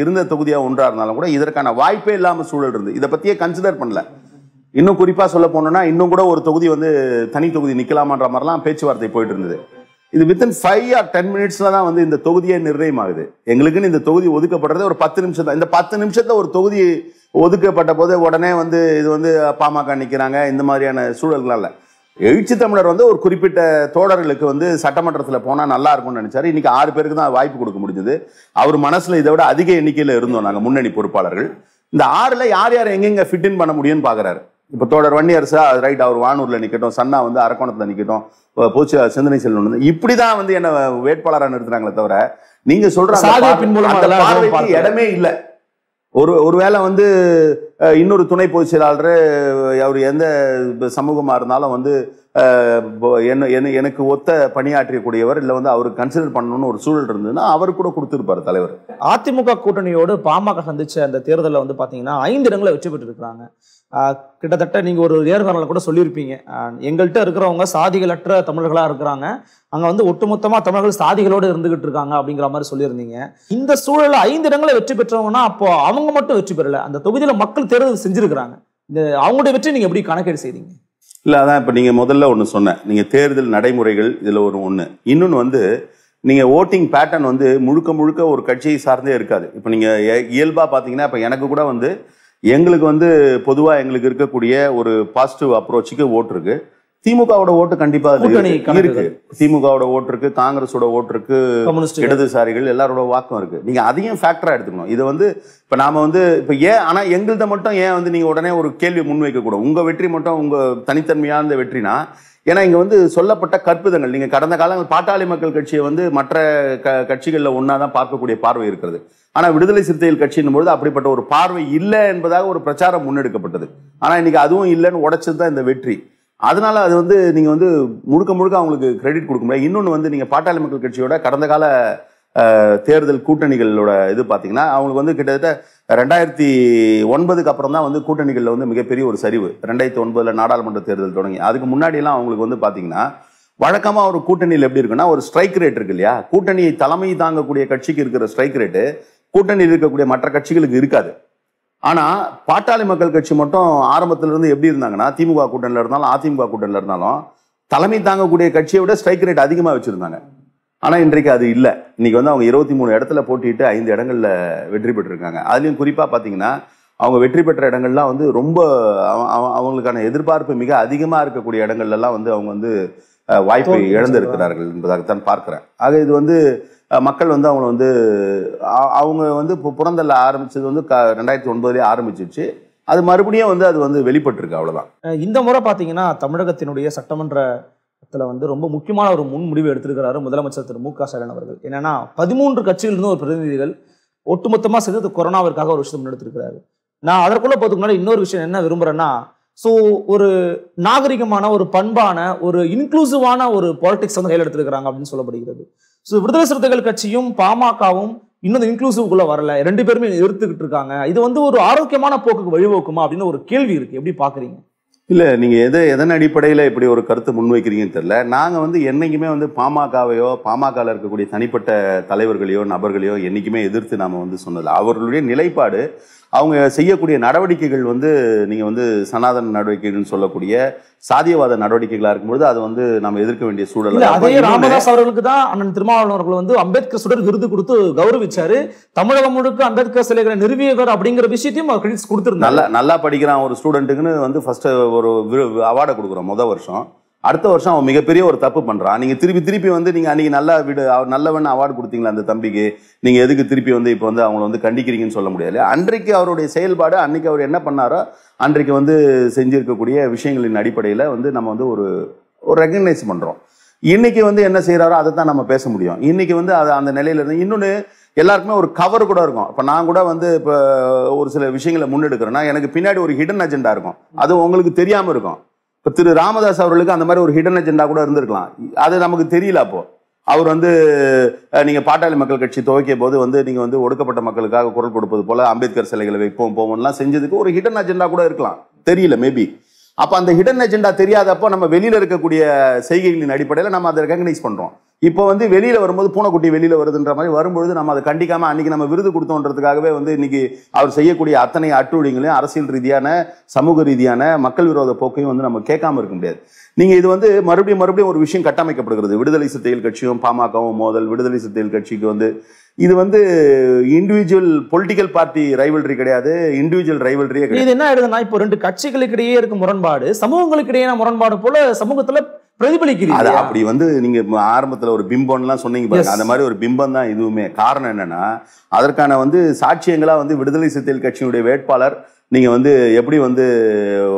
இருந்த தொகுதியாக ஒன்றாக இருந்தாலும் கூட இதற்கான வாய்ப்பே இல்லாமல் சூழல் இருந்து இதை பற்றியே கன்சிடர் பண்ணல இன்னும் குறிப்பாக சொல்ல போனோம்னா இன்னும் கூட ஒரு தொகுதி வந்து தனி தொகுதி நிற்கலாமான்ற மாதிரிலாம் பேச்சுவார்த்தை போயிட்டு இருந்தது இது வித்தின் ஃபைவ் ஆர் டென் மினிட்ஸ்ல தான் வந்து இந்த தொகுதியே நிர்ணயம் ஆகுது எங்களுக்குன்னு இந்த தொகுதி ஒதுக்கப்படுறது ஒரு பத்து நிமிஷம் தான் இந்த பத்து நிமிஷத்துல ஒரு தொகுதி ஒதுக்கப்பட்ட போது உடனே வந்து இது வந்து பாமக நிற்கிறாங்க இந்த மாதிரியான சூழல்களால் இல்லை எழுச்சி தமிழர் வந்து ஒரு குறிப்பிட்ட தோழர்களுக்கு வந்து சட்டமன்றத்தில் போனால் நல்லா இருக்கும்னு நினைச்சாரு இன்னைக்கு ஆறு பேருக்கு தான் வாய்ப்பு கொடுக்க முடிஞ்சது அவர் மனசில் இதை விட அதிக எண்ணிக்கையில் இருந்தோம் நாங்கள் முன்னணி பொறுப்பாளர்கள் இந்த ஆறில் யார் யார் எங்கெங்கே ஃபிட் இன் பண்ண முடியும்னு பார்க்குறாரு இப்போ தோடர் வன்னியர் அது ரைட் அவர் வானூரில் நிற்கட்டும் சன்னா வந்து அரக்கோணத்தில் நிற்கட்டும் பூச்சி சிந்தனை செல்வன் வந்து இப்படி தான் வந்து என்ன வேட்பாளராக நிறுத்துறாங்களே தவிர நீங்கள் சொல்கிற இடமே இல்லை ஒரு ஒருவேளை வந்து இன்னொரு துணை பொதுச் செயலாளர் அவர் எந்த சமூகமாக இருந்தாலும் வந்து என்ன எனக்கு ஒத்த பணியாற்றியக்கூடியவர் இல்லை வந்து அவருக்கு கன்சிடர் பண்ணணும்னு ஒரு சூழல் இருந்ததுன்னா அவர் கூட கொடுத்துருப்பார் தலைவர் அதிமுக கூட்டணியோடு பாமக சந்திச்ச அந்த தேர்தலில் வந்து பார்த்தீங்கன்னா ஐந்து இடங்களை வெற்றி பெற்றிருக்கிறாங்க கிட்டத்தட்ட நீங்கள் ஒரு நேர்காணலில் கூட சொல்லியிருப்பீங்க எங்கள்கிட்ட இருக்கிறவங்க சாதிகளற்ற தமிழர்களாக இருக்கிறாங்க அங்கே வந்து ஒட்டுமொத்தமாக தமிழர்கள் சாதிகளோடு இருந்துகிட்டு இருக்காங்க அப்படிங்கிற மாதிரி சொல்லியிருந்தீங்க இந்த சூழலில் ஐந்து இடங்களை வெற்றி பெற்றவங்கன்னா அப்போ அவங்க மட்டும் வெற்றி பெறலை அந்த தொகுதியில் மக்கள் தேர்வு செஞ்சுருக்கிறாங்க இந்த அவங்களுடைய வெற்றி நீங்கள் எப்படி கணக்கீடு செய்தீங்க இல்லை அதான் இப்போ நீங்கள் முதல்ல ஒன்று சொன்னேன் நீங்கள் தேர்தல் நடைமுறைகள் இதில் ஒரு ஒன்று இன்னொன்று வந்து நீங்கள் ஓட்டிங் பேட்டர்ன் வந்து முழுக்க முழுக்க ஒரு கட்சியை சார்ந்தே இருக்காது இப்போ நீங்கள் இயல்பாக பார்த்தீங்கன்னா இப்போ எனக்கு கூட வந்து எங்களுக்கு வந்து பொதுவாக எங்களுக்கு இருக்கக்கூடிய ஒரு பாசிட்டிவ் அப்ரோச்சுக்கு ஓட்டு இருக்குது திமுகவோட ஓட்டு கண்டிப்பா இருக்கு திமுகவோட ஓட்டு இருக்கு காங்கிரஸோட ஓட்டு இருக்கு இடதுசாரிகள் எல்லாரோட வாக்கம் இருக்கு நீங்க அதையும் ஃபேக்டரா எடுத்துக்கணும் இது வந்து இப்ப நாம வந்து இப்ப ஏன் ஆனா எங்கள்கிட்ட மட்டும் ஏன் வந்து நீங்க உடனே ஒரு கேள்வி முன்வைக்க கூட உங்க வெற்றி மட்டும் உங்க தனித்தன்மையான வெற்றினா ஏன்னா இங்க வந்து சொல்லப்பட்ட கற்பிதங்கள் நீங்க கடந்த காலங்கள் பாட்டாளி மக்கள் கட்சியை வந்து மற்ற க கட்சிகளில் ஒன்னாதான் தான் பார்க்கக்கூடிய பார்வை இருக்கிறது ஆனா விடுதலை சிறுத்தைகள் கட்சியின் பொழுது அப்படிப்பட்ட ஒரு பார்வை இல்லை என்பதாக ஒரு பிரச்சாரம் முன்னெடுக்கப்பட்டது ஆனா இன்னைக்கு அதுவும் இல்லைன்னு உடைச்சது தான் இந்த வெற்றி அதனால அது வந்து நீங்கள் வந்து முழுக்க முழுக்க அவங்களுக்கு கிரெடிட் கொடுக்க முடியாது இன்னொன்று வந்து நீங்கள் பாட்டாளி மக்கள் கட்சியோட கடந்த கால தேர்தல் கூட்டணிகளோட இது பார்த்தீங்கன்னா அவங்களுக்கு வந்து கிட்டத்தட்ட ரெண்டாயிரத்தி ஒன்பதுக்கு அப்புறம் தான் வந்து கூட்டணிகளில் வந்து மிகப்பெரிய ஒரு சரிவு ரெண்டாயிரத்தி ஒன்பதில் நாடாளுமன்ற தேர்தல் தொடங்கி அதுக்கு முன்னாடியெல்லாம் அவங்களுக்கு வந்து பார்த்தீங்கன்னா வழக்கமாக ஒரு கூட்டணியில் எப்படி இருக்குன்னா ஒரு ஸ்ட்ரைக் ரேட் இருக்கு இல்லையா கூட்டணியை தலைமை தாங்கக்கூடிய கட்சிக்கு இருக்கிற ஸ்ட்ரைக் ரேட்டு கூட்டணியில் இருக்கக்கூடிய மற்ற கட்சிகளுக்கு இருக்காது ஆனால் பாட்டாளி மக்கள் கட்சி மட்டும் இருந்து எப்படி இருந்தாங்கன்னா திமுக கூட்டணியில இருந்தாலும் அதிமுக கூட்டணியில இருந்தாலும் தலைமை தாங்கக்கூடிய கட்சியை விட ஸ்ட்ரைக் ரேட் அதிகமாக வச்சுருந்தாங்க ஆனால் இன்றைக்கு அது இல்லை இன்னைக்கு வந்து அவங்க இருபத்தி மூணு இடத்துல போட்டிட்டு ஐந்து இடங்களில் வெற்றி பெற்றிருக்காங்க அதுலேயும் குறிப்பாக பார்த்தீங்கன்னா அவங்க வெற்றி பெற்ற இடங்கள்லாம் வந்து ரொம்ப அவங்களுக்கான எதிர்பார்ப்பு மிக அதிகமாக இருக்கக்கூடிய இடங்கள்லாம் வந்து அவங்க வந்து வாய்ப்பை இருக்கிறார்கள் என்பதாகத்தான் பார்க்குறேன் ஆக இது வந்து மக்கள் வந்து அவங்களை வந்து அவங்க வந்து இப்போ புறந்தல்ல ஆரம்பித்தது வந்து க ரெண்டாயிரத்தி ஒன்பதுலேயே ஆரம்பிச்சிச்சு அது மறுபடியும் வந்து அது வந்து வெளிப்பட்டிருக்கு அவ்வளோதான் இந்த முறை பார்த்தீங்கன்னா தமிழகத்தினுடைய சட்டமன்றத்தில் வந்து ரொம்ப முக்கியமான ஒரு முன்முடிவு எடுத்திருக்கிறாரு முதலமைச்சர் திரு மு க ஸ்டாலின் அவர்கள் என்னென்னா பதிமூன்று கட்சிகளிலிருந்து ஒரு பிரதிநிதிகள் ஒட்டுமொத்தமாக சேர்ந்து கொரோனாவிற்காக ஒரு விஷயம் முன்னெடுத்திருக்கிறாரு நான் அதற்குள்ளே போகிறதுக்கு முன்னாடி இன்னொரு விஷயம் என்ன விரும்புகிறேன்னா ஸோ ஒரு நாகரிகமான ஒரு பண்பான ஒரு இன்க்ளூசிவான ஒரு பாலிடிக்ஸ் வந்து கையில் எடுத்துருக்கிறாங்க அப்படின்னு சொல்லப்படுகிறது ஸோ விடுதலை சிறுத்தைகள் கட்சியும் பாமகவும் இன்னும் இந்த வரல ரெண்டு பேருமே எடுத்துக்கிட்டு இருக்காங்க இது வந்து ஒரு ஆரோக்கியமான போக்குக்கு வழிவகுக்குமா அப்படின்னு ஒரு கேள்வி இருக்குது எப்படி பார்க்குறீங்க இல்லை நீங்கள் எது எதன் அடிப்படையில் இப்படி ஒரு கருத்து முன்வைக்கிறீங்கன்னு தெரில நாங்கள் வந்து என்னைக்குமே வந்து பாமகவையோ பாமகவில் இருக்கக்கூடிய தனிப்பட்ட தலைவர்களையோ நபர்களையோ என்னைக்குமே எதிர்த்து நாம் வந்து சொன்னது அவர்களுடைய நிலைப்பாடு அவங்க செய்யக்கூடிய நடவடிக்கைகள் வந்து நீங்கள் வந்து சனாதன நடவடிக்கைகள்னு சொல்லக்கூடிய சாதியவாத நடவடிக்கைகளாக இருக்கும்போது அது வந்து நம்ம எதிர்க்க வேண்டிய சூழல் அதே ராமதாஸ் அவர்களுக்கு தான் அண்ணன் திருமாவளவர்கள் வந்து அம்பேத்கர் சுடர் விருது கொடுத்து கௌரவிச்சாரு தமிழகம் முழுக்க அம்பேத்கர் சிலைகளை நிறுவியவர் அப்படிங்கிற விஷயத்தையும் அவர் கிரெடிட்ஸ் கொடுத்துருந்தாங்க நல்லா நல்லா படிக்கிறான் ஒரு ஸ்டூடெண்ட்டுக்குன்னு வந்து ஃபர்ஸ்ட் ஒரு அவார்டை கொடுக்குறோம் முத வருஷம் அடுத்த வருஷம் அவன் மிகப்பெரிய ஒரு தப்பு பண்ணுறான் நீங்கள் திருப்பி திருப்பி வந்து நீங்கள் அன்றைக்கி நல்லா விடு அவர் நல்லவன் அவார்டு கொடுத்தீங்களா அந்த தம்பிக்கு நீங்கள் எதுக்கு திருப்பி வந்து இப்போ வந்து அவங்கள வந்து கண்டிக்கிறீங்கன்னு சொல்ல முடியாது அன்றைக்கு அவருடைய செயல்பாடு அன்றைக்கி அவர் என்ன பண்ணாரோ அன்றைக்கு வந்து செஞ்சுருக்கக்கூடிய விஷயங்களின் அடிப்படையில் வந்து நம்ம வந்து ஒரு ஒரு ரெக்கக்னைஸ் பண்ணுறோம் இன்றைக்கி வந்து என்ன செய்கிறாரோ அதை தான் நம்ம பேச முடியும் இன்றைக்கி வந்து அது அந்த நிலையிலேருந்து இன்னொன்று எல்லாருக்குமே ஒரு கவர் கூட இருக்கும் இப்போ நான் கூட வந்து இப்போ ஒரு சில விஷயங்களை முன்னெடுக்கிறேன்னா எனக்கு பின்னாடி ஒரு ஹிடன் அஜெண்டா இருக்கும் அது உங்களுக்கு தெரியாமல் இருக்கும் இப்போ திரு ராமதாஸ் அவர்களுக்கு அந்த மாதிரி ஒரு ஹிடன் அஜெண்டா கூட இருந்திருக்கலாம் அது நமக்கு தெரியல அப்போ அவர் வந்து நீங்கள் பாட்டாளி மக்கள் கட்சி துவக்கிய போது வந்து நீங்கள் வந்து ஒடுக்கப்பட்ட மக்களுக்காக குரல் கொடுப்பது போல அம்பேத்கர் சிலைகளை வைப்போம் போவோம்லாம் செஞ்சதுக்கு ஒரு ஹிடன் அஜெண்டா கூட இருக்கலாம் தெரியல மேபி அப்போ அந்த ஹிடன் அஜெண்டா தெரியாதப்போ நம்ம வெளியில் இருக்கக்கூடிய செய்கைகளின் அடிப்படையில் நம்ம அதை ரெகனைஸ் பண்ணுறோம் இப்போ வந்து வெளியில் வரும்போது பூனைக்குட்டி வெளியில் வருதுன்ற மாதிரி வரும்பொழுது நம்ம அதை கண்டிக்காமல் அன்றைக்கி நம்ம விருது கொடுத்தோன்றதுக்காகவே வந்து இன்றைக்கி அவர் செய்யக்கூடிய அத்தனை அட்டுழிங்களையும் அரசியல் ரீதியான சமூக ரீதியான மக்கள் விரோத போக்கையும் வந்து நம்ம கேட்காம இருக்க முடியாது நீங்கள் இது வந்து மறுபடியும் மறுபடியும் ஒரு விஷயம் கட்டமைக்கப்படுகிறது விடுதலை சிறுத்தைகள் கட்சியும் பாமகவும் மோதல் விடுதலை சிறுத்தைகள் கட்சிக்கு வந்து இது வந்து இண்டிவிஜுவல் பொலிட்டிக்கல் பார்ட்டி ரைவல்ரி கிடையாது இண்டிவிஜுவல் ரைவல்ரியே கிடையாது இது என்ன எழுதுனா இப்போ ரெண்டு கட்சிகளுக்கு இடையே இருக்கும் முரண்பாடு சமூகங்களுக்கு இடையே முரண்பாடு போல சமூகத்துல பிரதிபலிக்கிறது அது அப்படி வந்து நீங்க ஆரம்பத்துல ஒரு பிம்பம்லாம் சொன்னீங்க பாருங்க அந்த மாதிரி ஒரு பிம்பம் தான் இதுவுமே காரணம் என்னன்னா அதற்கான வந்து சாட்சியங்களா வந்து விடுதலை சிறுத்தைகள் கட்சியினுடைய வேட்பாளர் நீங்கள் வந்து எப்படி வந்து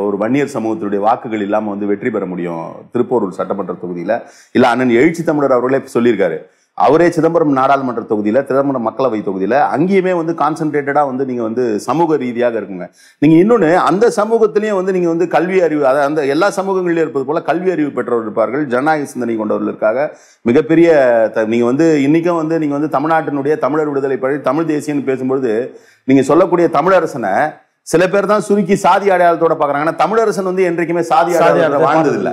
ஒரு வன்னியர் சமூகத்தினுடைய வாக்குகள் இல்லாமல் வந்து வெற்றி பெற முடியும் திருப்போரூர் சட்டமன்ற தொகுதியில் இல்லை அண்ணன் எழுச்சி தமிழர் அவர்களே சொல்லியிருக்காரு அவரே சிதம்பரம் நாடாளுமன்ற தொகுதியில் சிதம்பரம் மக்களவை தொகுதியில் அங்கேயுமே வந்து கான்சென்ட்ரேட்டடாக வந்து நீங்கள் வந்து சமூக ரீதியாக இருக்குங்க நீங்கள் இன்னொன்று அந்த சமூகத்திலையும் வந்து நீங்கள் வந்து கல்வி அறிவு அதாவது அந்த எல்லா சமூகங்களிலும் இருப்பது போல் கல்வி அறிவு பெற்றவர் இருப்பார்கள் ஜனநாயக சிந்தனை கொண்டவர்களுக்காக மிகப்பெரிய த நீங்கள் வந்து இன்றைக்கும் வந்து நீங்கள் வந்து தமிழ்நாட்டினுடைய தமிழர் விடுதலை பழி தமிழ் தேசியன்னு பேசும்பொழுது நீங்கள் சொல்லக்கூடிய தமிழரசனை சில பேர் தான் சுருக்கி சாதி அடையாளத்தோட பாக்குறாங்க ஆனா தமிழரசன் வந்து என்றைக்குமே சாதி அடையாளம் வாழ்ந்தது இல்ல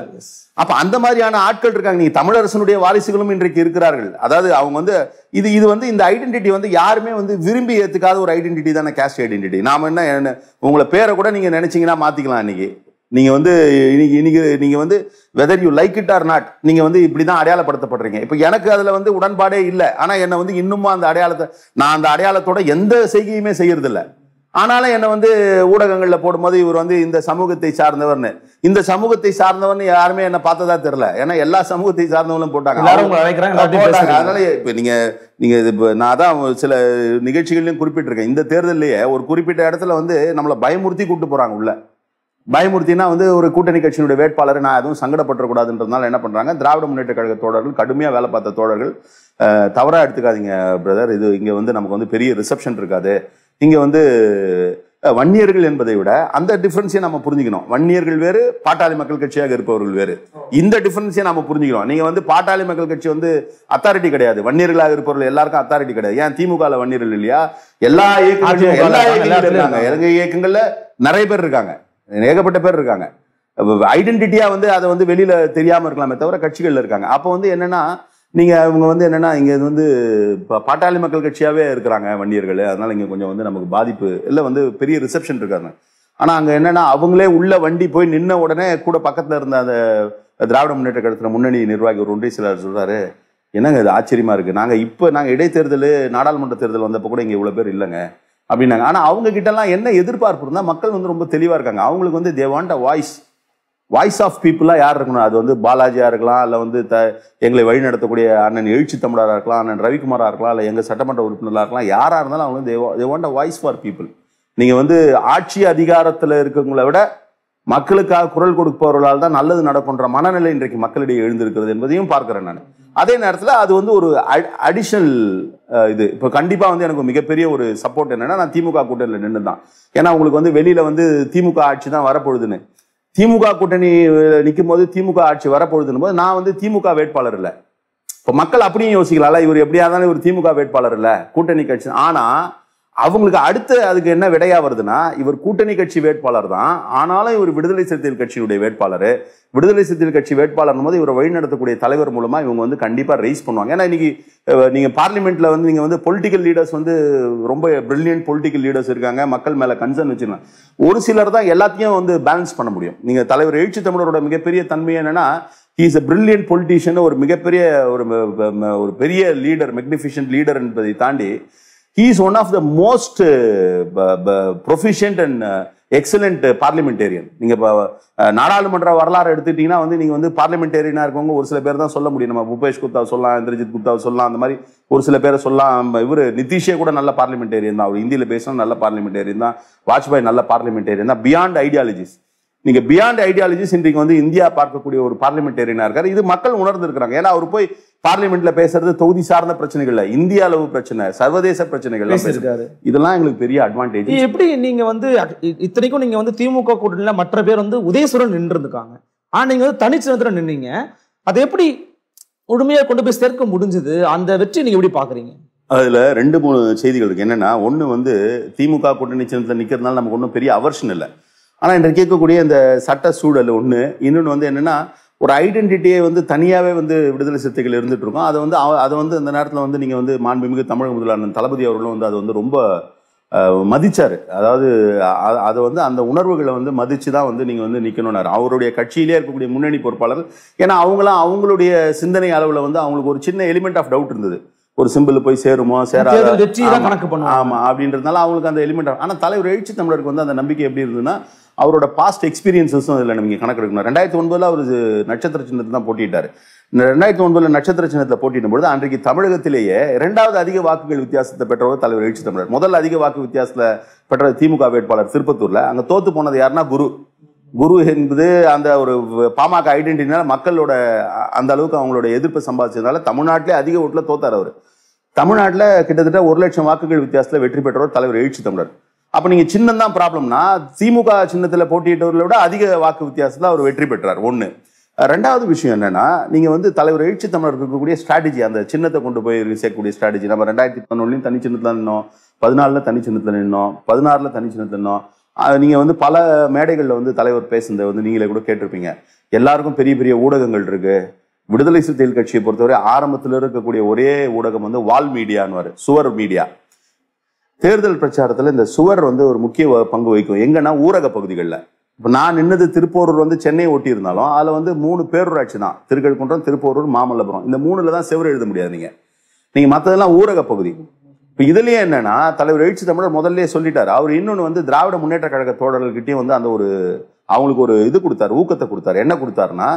அப்ப அந்த மாதிரியான ஆட்கள் இருக்காங்க நீங்க தமிழரசனுடைய வாரிசுகளும் இன்றைக்கு இருக்கிறார்கள் அதாவது அவங்க வந்து இது இது வந்து இந்த ஐடென்டிட்டி வந்து யாருமே வந்து விரும்பி ஏத்துக்காத ஒரு ஐடென்டிட்டி தானே கேஸ்ட் ஐடென்டிட்டி நாம என்ன உங்களை பேரை கூட நீங்க நினைச்சீங்கன்னா மாத்திக்கலாம் இன்னைக்கு நீங்க வந்து இன்னைக்கு இன்னைக்கு நீங்க வந்து whether you like it or not நீங்க வந்து இப்படிதான் அடையாளப்படுத்தப்படுறீங்க இப்போ எனக்கு அதுல வந்து உடன்பாடே இல்லை ஆனா என்னை வந்து இன்னுமா அந்த அடையாளத்தை நான் அந்த அடையாளத்தோட எந்த செய்கையுமே செய்யறதில்லை ஆனாலும் என்னை வந்து ஊடகங்களில் போடும்போது இவர் வந்து இந்த சமூகத்தை சார்ந்தவர்னு இந்த சமூகத்தை சார்ந்தவர்னு யாருமே என்னை பார்த்ததா தெரில ஏன்னா எல்லா சமூகத்தை சார்ந்தவங்களும் போட்டாங்க அதனால இப்போ நீங்கள் நீங்கள் இப்போ நான் தான் சில நிகழ்ச்சிகள்லையும் குறிப்பிட்டிருக்கேன் இந்த தேர்தலையே ஒரு குறிப்பிட்ட இடத்துல வந்து நம்மளை பயமுறுத்தி கூப்பிட்டு போகிறாங்க உள்ள பயமுறுத்தினா வந்து ஒரு கூட்டணி கட்சியினுடைய வேட்பாளர் நான் எதுவும் சங்கடப்பட்டுறக்கூடாதுன்றதுனால என்ன பண்ணுறாங்க திராவிட முன்னேற்ற கழக தோழர்கள் கடுமையாக வேலை பார்த்த தோழர்கள் தவறாக எடுத்துக்காதீங்க பிரதர் இது இங்கே வந்து நமக்கு வந்து பெரிய ரிசப்ஷன் இருக்காது இங்கே வந்து வன்னியர்கள் என்பதை விட அந்த டிஃப்ரென்ஸை நம்ம புரிஞ்சுக்கணும் வன்னியர்கள் வேறு பாட்டாளி மக்கள் கட்சியாக இருப்பவர்கள் வேறு இந்த டிஃப்ரென்ஸையும் நம்ம புரிஞ்சுக்கணும் நீங்கள் வந்து பாட்டாளி மக்கள் கட்சி வந்து அத்தாரிட்டி கிடையாது வன்னியர்களாக இருப்பவர்கள் எல்லாருக்கும் அத்தாரிட்டி கிடையாது ஏன் திமுகவில் வன்னியர்கள் இல்லையா எல்லா இயக்கங்களும் எல்லா இயக்கங்களும் இருக்காங்க இலங்கை இயக்கங்களில் நிறைய பேர் இருக்காங்க ஏகப்பட்ட பேர் இருக்காங்க ஐடென்டிட்டியாக வந்து அதை வந்து வெளியில் தெரியாமல் இருக்கலாமே தவிர கட்சிகளில் இருக்காங்க அப்போ வந்து என்னென்னா நீங்கள் அவங்க வந்து என்னென்னா இங்கே இது வந்து இப்போ பாட்டாளி மக்கள் கட்சியாகவே இருக்கிறாங்க வண்டியர்கள் அதனால் இங்கே கொஞ்சம் வந்து நமக்கு பாதிப்பு இல்லை வந்து பெரிய ரிசப்ஷன் இருக்காங்க ஆனால் அங்கே என்னென்னா அவங்களே உள்ள வண்டி போய் நின்ன உடனே கூட பக்கத்தில் இருந்த அந்த திராவிட முன்னேற்ற கழகத்தில் முன்னணி நிர்வாகி ஒரு ஒன்றிய சிலர் சொல்கிறாரு என்னங்க இது ஆச்சரியமாக இருக்குது நாங்கள் இப்போ நாங்கள் இடைத்தேர்தல் நாடாளுமன்ற தேர்தல் வந்தப்போ கூட இங்கே இவ்வளோ பேர் இல்லைங்க அப்படின்னாங்க ஆனால் அவங்க கிட்டலாம் என்ன எதிர்பார்ப்பு இருந்தால் மக்கள் வந்து ரொம்ப தெளிவாக இருக்காங்க அவங்களுக்கு வந்து தே வாய்ஸ் வாய்ஸ் ஆஃப் பீப்புளாக யார் இருக்கணும் அது வந்து பாலாஜியாக இருக்கலாம் இல்லை வந்து த எங்களை வழிநடத்தக்கூடிய அண்ணன் எழுச்சி தமிழராக இருக்கலாம் அண்ணன் ரவிக்குமாராக இருக்கலாம் இல்லை எங்கள் சட்டமன்ற உறுப்பினராக இருக்கலாம் யாராக இருந்தாலும் அவங்க வந்து they want a voice for people நீங்கள் வந்து ஆட்சி அதிகாரத்தில் இருக்கிறவங்கள விட மக்களுக்காக குரல் கொடுப்பவர்களால் தான் நல்லது நடக்குன்ற மனநிலை இன்றைக்கு மக்களிடையே எழுந்திருக்கிறது என்பதையும் பார்க்குறேன் நான் அதே நேரத்தில் அது வந்து ஒரு அடிஷனல் இது இப்போ கண்டிப்பாக வந்து எனக்கு மிகப்பெரிய ஒரு சப்போர்ட் என்னென்னா நான் திமுக கூட்டணியில் நின்று தான் ஏன்னா உங்களுக்கு வந்து வெளியில் வந்து திமுக ஆட்சி தான் வரப்பொழுதுன்னு திமுக கூட்டணி நிற்கும் போது திமுக ஆட்சி வரப்போகுதுன்னு போது நான் வந்து திமுக வேட்பாளர் இல்லை இப்போ மக்கள் அப்படியும் யோசிக்கலாம்ல இவர் எப்படியா இவர் திமுக வேட்பாளர் இல்லை கூட்டணி கட்சி ஆனால் அவங்களுக்கு அடுத்து அதுக்கு என்ன விடையா வருதுன்னா இவர் கூட்டணி கட்சி வேட்பாளர் தான் ஆனாலும் இவர் விடுதலை சிறுத்தைகள் கட்சியினுடைய வேட்பாளர் விடுதலை சிறுத்தைகள் கட்சி வேட்பாளர் போது இவரை வழிநடத்தக்கூடிய தலைவர் மூலமா இவங்க வந்து கண்டிப்பா ரைஸ் பண்ணுவாங்க ஏன்னா இன்னைக்கு நீங்க பார்லிமெண்ட்ல வந்து நீங்க வந்து பொலிட்டிக்கல் லீடர்ஸ் வந்து ரொம்ப பிரில்லியன்ட் பொலிட்டிக்கல் லீடர்ஸ் இருக்காங்க மக்கள் மேல கன்சர்ன் வச்சிருக்காங்க ஒரு சிலர் தான் எல்லாத்தையும் வந்து பேலன்ஸ் பண்ண முடியும் நீங்க தலைவர் எழுச்சி தமிழரோட மிகப்பெரிய தன்மை என்னன்னா இஸ் அ பிரில்லியன்ட் பொலிட்டீஷியன் ஒரு மிகப்பெரிய ஒரு ஒரு பெரிய லீடர் மெக்னிஃபிஷியன்ட் லீடர் என்பதை தாண்டி he is one of the most proficient and excellent parliamentarian நீங்கள் நாடாளுமன்ற வரலாறு எடுத்துக்கிட்டிங்கன்னா வந்து நீங்கள் வந்து பார்லிமெண்டேரியனாக இருக்கவங்க ஒரு சில பேர் தான் சொல்ல முடியும் நம்ம புபேஷ் குப்தா சொல்லலாம் இந்திரஜித் குப்தா சொல்லலாம் அந்த மாதிரி ஒரு சில பேரை சொல்லலாம் இவர் நிதிஷே கூட நல்ல பார்லிமெண்டேரியன் தான் அவர் இந்தியில் பேசினா நல்ல பார்லிமெண்டேரியன் தான் வாஜ்பாய் நல்ல பார்லிமெண்டேரியன் தான் பியாண்ட் ஐடியாலஜிஸ் நீங்க பியாண்ட் ஐடியாலஜிஸ் இன்றைக்கு வந்து இந்தியா பார்க்கக்கூடிய ஒரு பார்லிமெண்டேரியனா இருக்காரு இது மக்கள் உணர்ந்து இருக்கிறாங்க ஏன்னா அவர் போய் பார்லிமெண்ட்ல பேசுறது தொகுதி சார்ந்த பிரச்சனைகள் இந்திய அளவு பிரச்சனை சர்வதேச பிரச்சனைகள் இதெல்லாம் எங்களுக்கு பெரிய அட்வான்டேஜ் எப்படி நீங்க வந்து இத்தனைக்கும் நீங்க வந்து திமுக கூட்டணியில மற்ற பேர் வந்து உதயசுரன் நின்று இருந்துக்காங்க ஆனா நீங்க வந்து தனிச்சினத்துல நின்னீங்க அது எப்படி முழுமையா கொண்டு போய் சேர்க்க முடிஞ்சது அந்த வெற்றி நீங்க எப்படி பாக்குறீங்க அதில் ரெண்டு மூணு செய்திகள் இருக்குது என்னென்னா ஒண்ணு வந்து திமுக கூட்டணி சின்னத்தில் நிற்கிறதுனால நமக்கு ஒன்றும் பெரிய அவர்ஷன் இல்லை ஆனால் இன்றைக்கு கேட்கக்கூடிய இந்த சட்ட சூழல் ஒன்று இன்னொன்று வந்து என்னென்னா ஒரு ஐடென்டிட்டியை வந்து தனியாகவே வந்து விடுதலை சிறுத்தைகள் இருந்துகிட்டு இருக்கோம் அதை வந்து அதை வந்து அந்த நேரத்தில் வந்து நீங்கள் வந்து மாண்புமிகு தமிழக முதலாளர் தளபதி அவர்களும் வந்து அது வந்து ரொம்ப மதிச்சார் அதாவது அதை வந்து அந்த உணர்வுகளை வந்து மதித்து தான் வந்து நீங்கள் வந்து நிற்கணும்னாரு அவருடைய கட்சியிலே இருக்கக்கூடிய முன்னணி பொறுப்பாளர் ஏன்னா அவங்களாம் அவங்களுடைய சிந்தனை அளவில் வந்து அவங்களுக்கு ஒரு சின்ன எலிமெண்ட் ஆஃப் டவுட் இருந்தது ஒரு சிம்பிள் போய் சேருமோ சேராத கணக்கு பண்ணுவோம் ஆமாம் அப்படின்றதுனால அவங்களுக்கு அந்த எலிமெண்ட் ஆனால் தலைவர் எழுச்சி தமிழருக்கு வந்து அந்த நம்பிக்கை எப்படி இருந்ததுன்னா அவரோட பாஸ்ட் எக்ஸ்பீரியன்ஸஸும் அதில் நீங்கள் கணக்கெடுக்கணும் ரெண்டாயிரத்தி ஒன்பதில் அவர் நட்சத்திர சின்னத்தில் தான் போட்டிட்டார் ரெண்டாயிரத்தி ஒன்பதில் நட்சத்திர சின்னத்தில் போட்டிடும் பொழுது அன்றைக்கு தமிழகத்திலேயே இரண்டாவது அதிக வாக்குகள் வித்தியாசத்தை பெற்றவர் தலைவர் எழுச்சி தமிழர் முதல் அதிக வாக்கு வித்தியாசத்தில் பெற்ற திமுக வேட்பாளர் திருப்பத்தூரில் அங்கே தோத்து போனது யாருன்னா குரு குரு என்பது அந்த ஒரு பாமக ஐடென்டினால மக்களோட அந்த அளவுக்கு அவங்களோட எதிர்ப்பு சம்பாதிச்சதுனால தமிழ்நாட்டிலே அதிக ஓட்டில் தோத்தார் அவர் தமிழ்நாட்டில் கிட்டத்தட்ட ஒரு லட்சம் வாக்குகள் வித்தியாசத்தில் வெற்றி பெற்றவர் தலைவர் எழுச்சி தமிழர் அப்போ நீங்கள் சின்னம் தான் ப்ராப்ளம்னா திமுக சின்னத்தில் போட்டியிட்டவர்களை விட அதிக வாக்கு வித்தியாசத்தில் அவர் வெற்றி பெற்றார் ஒன்று ரெண்டாவது விஷயம் என்னென்னா நீங்கள் வந்து தலைவர் எழுச்சி தமிழர் இருக்கக்கூடிய ஸ்ட்ராட்டஜி அந்த சின்னத்தை கொண்டு போய் சேர்க்கக்கூடிய ஸ்ட்ராட்டஜி நம்ம ரெண்டாயிரத்தி பதினொன்றுலையும் தனி சின்னத்தில் நின்னோம் பதினாலில் தனி சின்னத்தில் நின்னோம் பதினாறில் தனி சின்னத்தில் நின்னோம் நீங்கள் வந்து பல மேடைகளில் வந்து தலைவர் பேசுனதை வந்து நீங்களே கூட கேட்டிருப்பீங்க எல்லாருக்கும் பெரிய பெரிய ஊடகங்கள் இருக்குது விடுதலை சிறுத்தைகள் கட்சியை பொறுத்தவரை ஆரம்பத்தில் இருக்கக்கூடிய ஒரே ஊடகம் வந்து வால் மீடியான்னு சுவர் மீடியா தேர்தல் பிரச்சாரத்தில் இந்த சுவர் வந்து ஒரு முக்கிய பங்கு வகிக்கும் எங்கன்னா ஊரக பகுதிகளில் இப்போ நான் நின்னது திருப்போரூர் வந்து சென்னை ஒட்டி இருந்தாலும் அதில் வந்து மூணு பேரூராட்சி தான் திருக்கழுக்குன்றம் திருப்போரூர் மாமல்லபுரம் இந்த மூணுல தான் செவ்வறு எழுத முடியாது நீங்கள் நீங்கள் மற்றதெல்லாம் ஊரக பகுதி இப்போ இதுலேயே என்னன்னா தலைவர் எழுச்சி தமிழர் முதல்ல சொல்லிட்டார் அவர் இன்னொன்று வந்து திராவிட முன்னேற்ற கழக கிட்டேயும் வந்து அந்த ஒரு அவங்களுக்கு ஒரு இது கொடுத்தாரு ஊக்கத்தை கொடுத்தாரு என்ன கொடுத்தாருன்னா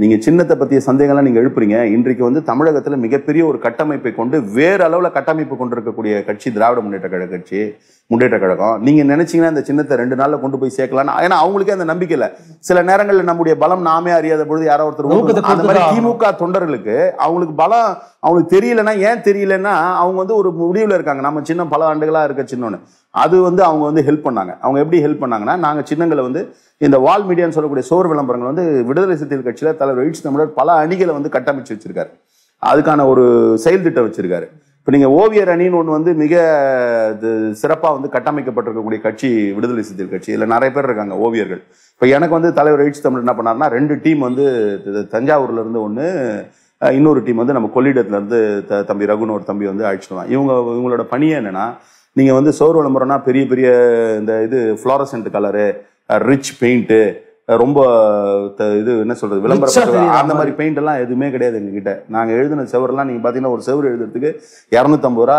நீங்க சின்னத்தை பத்திய சந்தேகம்லாம் நீங்க எழுப்புறீங்க இன்றைக்கு வந்து தமிழகத்துல மிகப்பெரிய ஒரு கட்டமைப்பை கொண்டு வேற அளவுல கட்டமைப்பு கொண்டிருக்கக்கூடிய கட்சி திராவிட முன்னேற்ற கழக கட்சி முன்னேற்ற கழகம் நீங்க நினைச்சீங்கன்னா இந்த சின்னத்தை ரெண்டு நாள்ல கொண்டு போய் சேர்க்கலாம் ஏன்னா அவங்களுக்கே அந்த நம்பிக்கை இல்லை சில நேரங்களில் நம்முடைய பலம் நாமே அறியாத பொழுது யாரோ ஒருத்தர் அந்த மாதிரி திமுக தொண்டர்களுக்கு அவங்களுக்கு பலம் அவங்களுக்கு தெரியலன்னா ஏன் தெரியலன்னா அவங்க வந்து ஒரு முடிவில் இருக்காங்க நம்ம சின்ன பல ஆண்டுகளா இருக்க சின்னோன்னு அது வந்து அவங்க வந்து ஹெல்ப் பண்ணாங்க அவங்க எப்படி ஹெல்ப் பண்ணாங்கன்னா நாங்க சின்னங்களை வந்து இந்த வால் மீடியான்னு சொல்லக்கூடிய சோர் விளம்பரங்கள் வந்து விடுதலை சிறுத்தைகள் கட்சியில் தலைவர் எயிட்ஸ் தமிழர் பல அணிகளை வந்து கட்டமைச்சு வச்சிருக்காரு அதுக்கான ஒரு செயல் திட்டம் வச்சிருக்காரு இப்போ நீங்கள் ஓவியர் அணின்னு ஒன்று வந்து மிக சிறப்பாக வந்து கட்டமைக்கப்பட்டிருக்கக்கூடிய கட்சி விடுதலை சிறுத்தைகள் கட்சி இதில் நிறைய பேர் இருக்காங்க ஓவியர்கள் இப்போ எனக்கு வந்து தலைவர் எயிட்ஸ் தமிழர் என்ன பண்ணாருன்னா ரெண்டு டீம் வந்து இருந்து ஒன்று இன்னொரு டீம் வந்து நம்ம கொள்ளிடத்துலேருந்து த தம்பி ரகுன்னு ஒரு தம்பி வந்து அழைச்சிட்டு இவங்க இவங்களோட பணியே என்னென்னா நீங்கள் வந்து சோறு விளம்பரம்னா பெரிய பெரிய இந்த இது ஃப்ளாரசன்ட் கலரு ரிச் பெயிண்ட்டு ரொம்ப இது என்ன சொல்றது விளம்பரம் அந்த மாதிரி பெயிண்ட் எல்லாம் எதுவுமே கிடையாது எங்ககிட்ட நாங்கள் எழுதின செவரெல்லாம் நீங்கள் பார்த்தீங்கன்னா ஒரு செவர் எழுதுறதுக்கு இரநூத்தம்பது ரூபா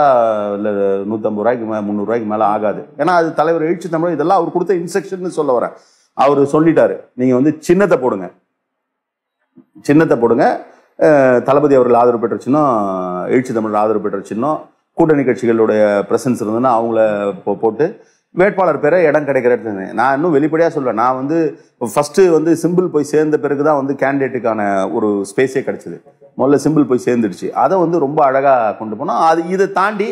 இல்லை நூற்றம்பது ரூபாய்க்கு மே முந்நூறுரூவாய்க்கு மேலே ஆகாது ஏன்னா அது தலைவர் எழுச்சி தமிழ் இதெல்லாம் அவர் கொடுத்த இன்ஸ்ட்ரக்ஷன் சொல்ல வரேன் அவர் சொல்லிட்டாரு நீங்கள் வந்து சின்னத்தை போடுங்க சின்னத்தை போடுங்க தளபதி அவர்கள் ஆதரவு பெற்ற சின்னம் எழுச்சி தமிழ் ஆதரவு பெற்ற சின்னம் கூட்டணி கட்சிகளுடைய பிரசன்ஸ் இருந்ததுன்னா அவங்கள போட்டு வேட்பாளர் பேரை இடம் கிடைக்கிறது நான் இன்னும் வெளிப்படையாக சொல்லுவேன் நான் வந்து ஃபஸ்ட்டு வந்து சிம்பிள் போய் சேர்ந்த பிறகு தான் வந்து கேண்டிடேட்டுக்கான ஒரு ஸ்பேஸே கிடச்சிது முதல்ல சிம்பிள் போய் சேர்ந்துடுச்சு அதை வந்து ரொம்ப அழகாக கொண்டு போனோம் அது இதை தாண்டி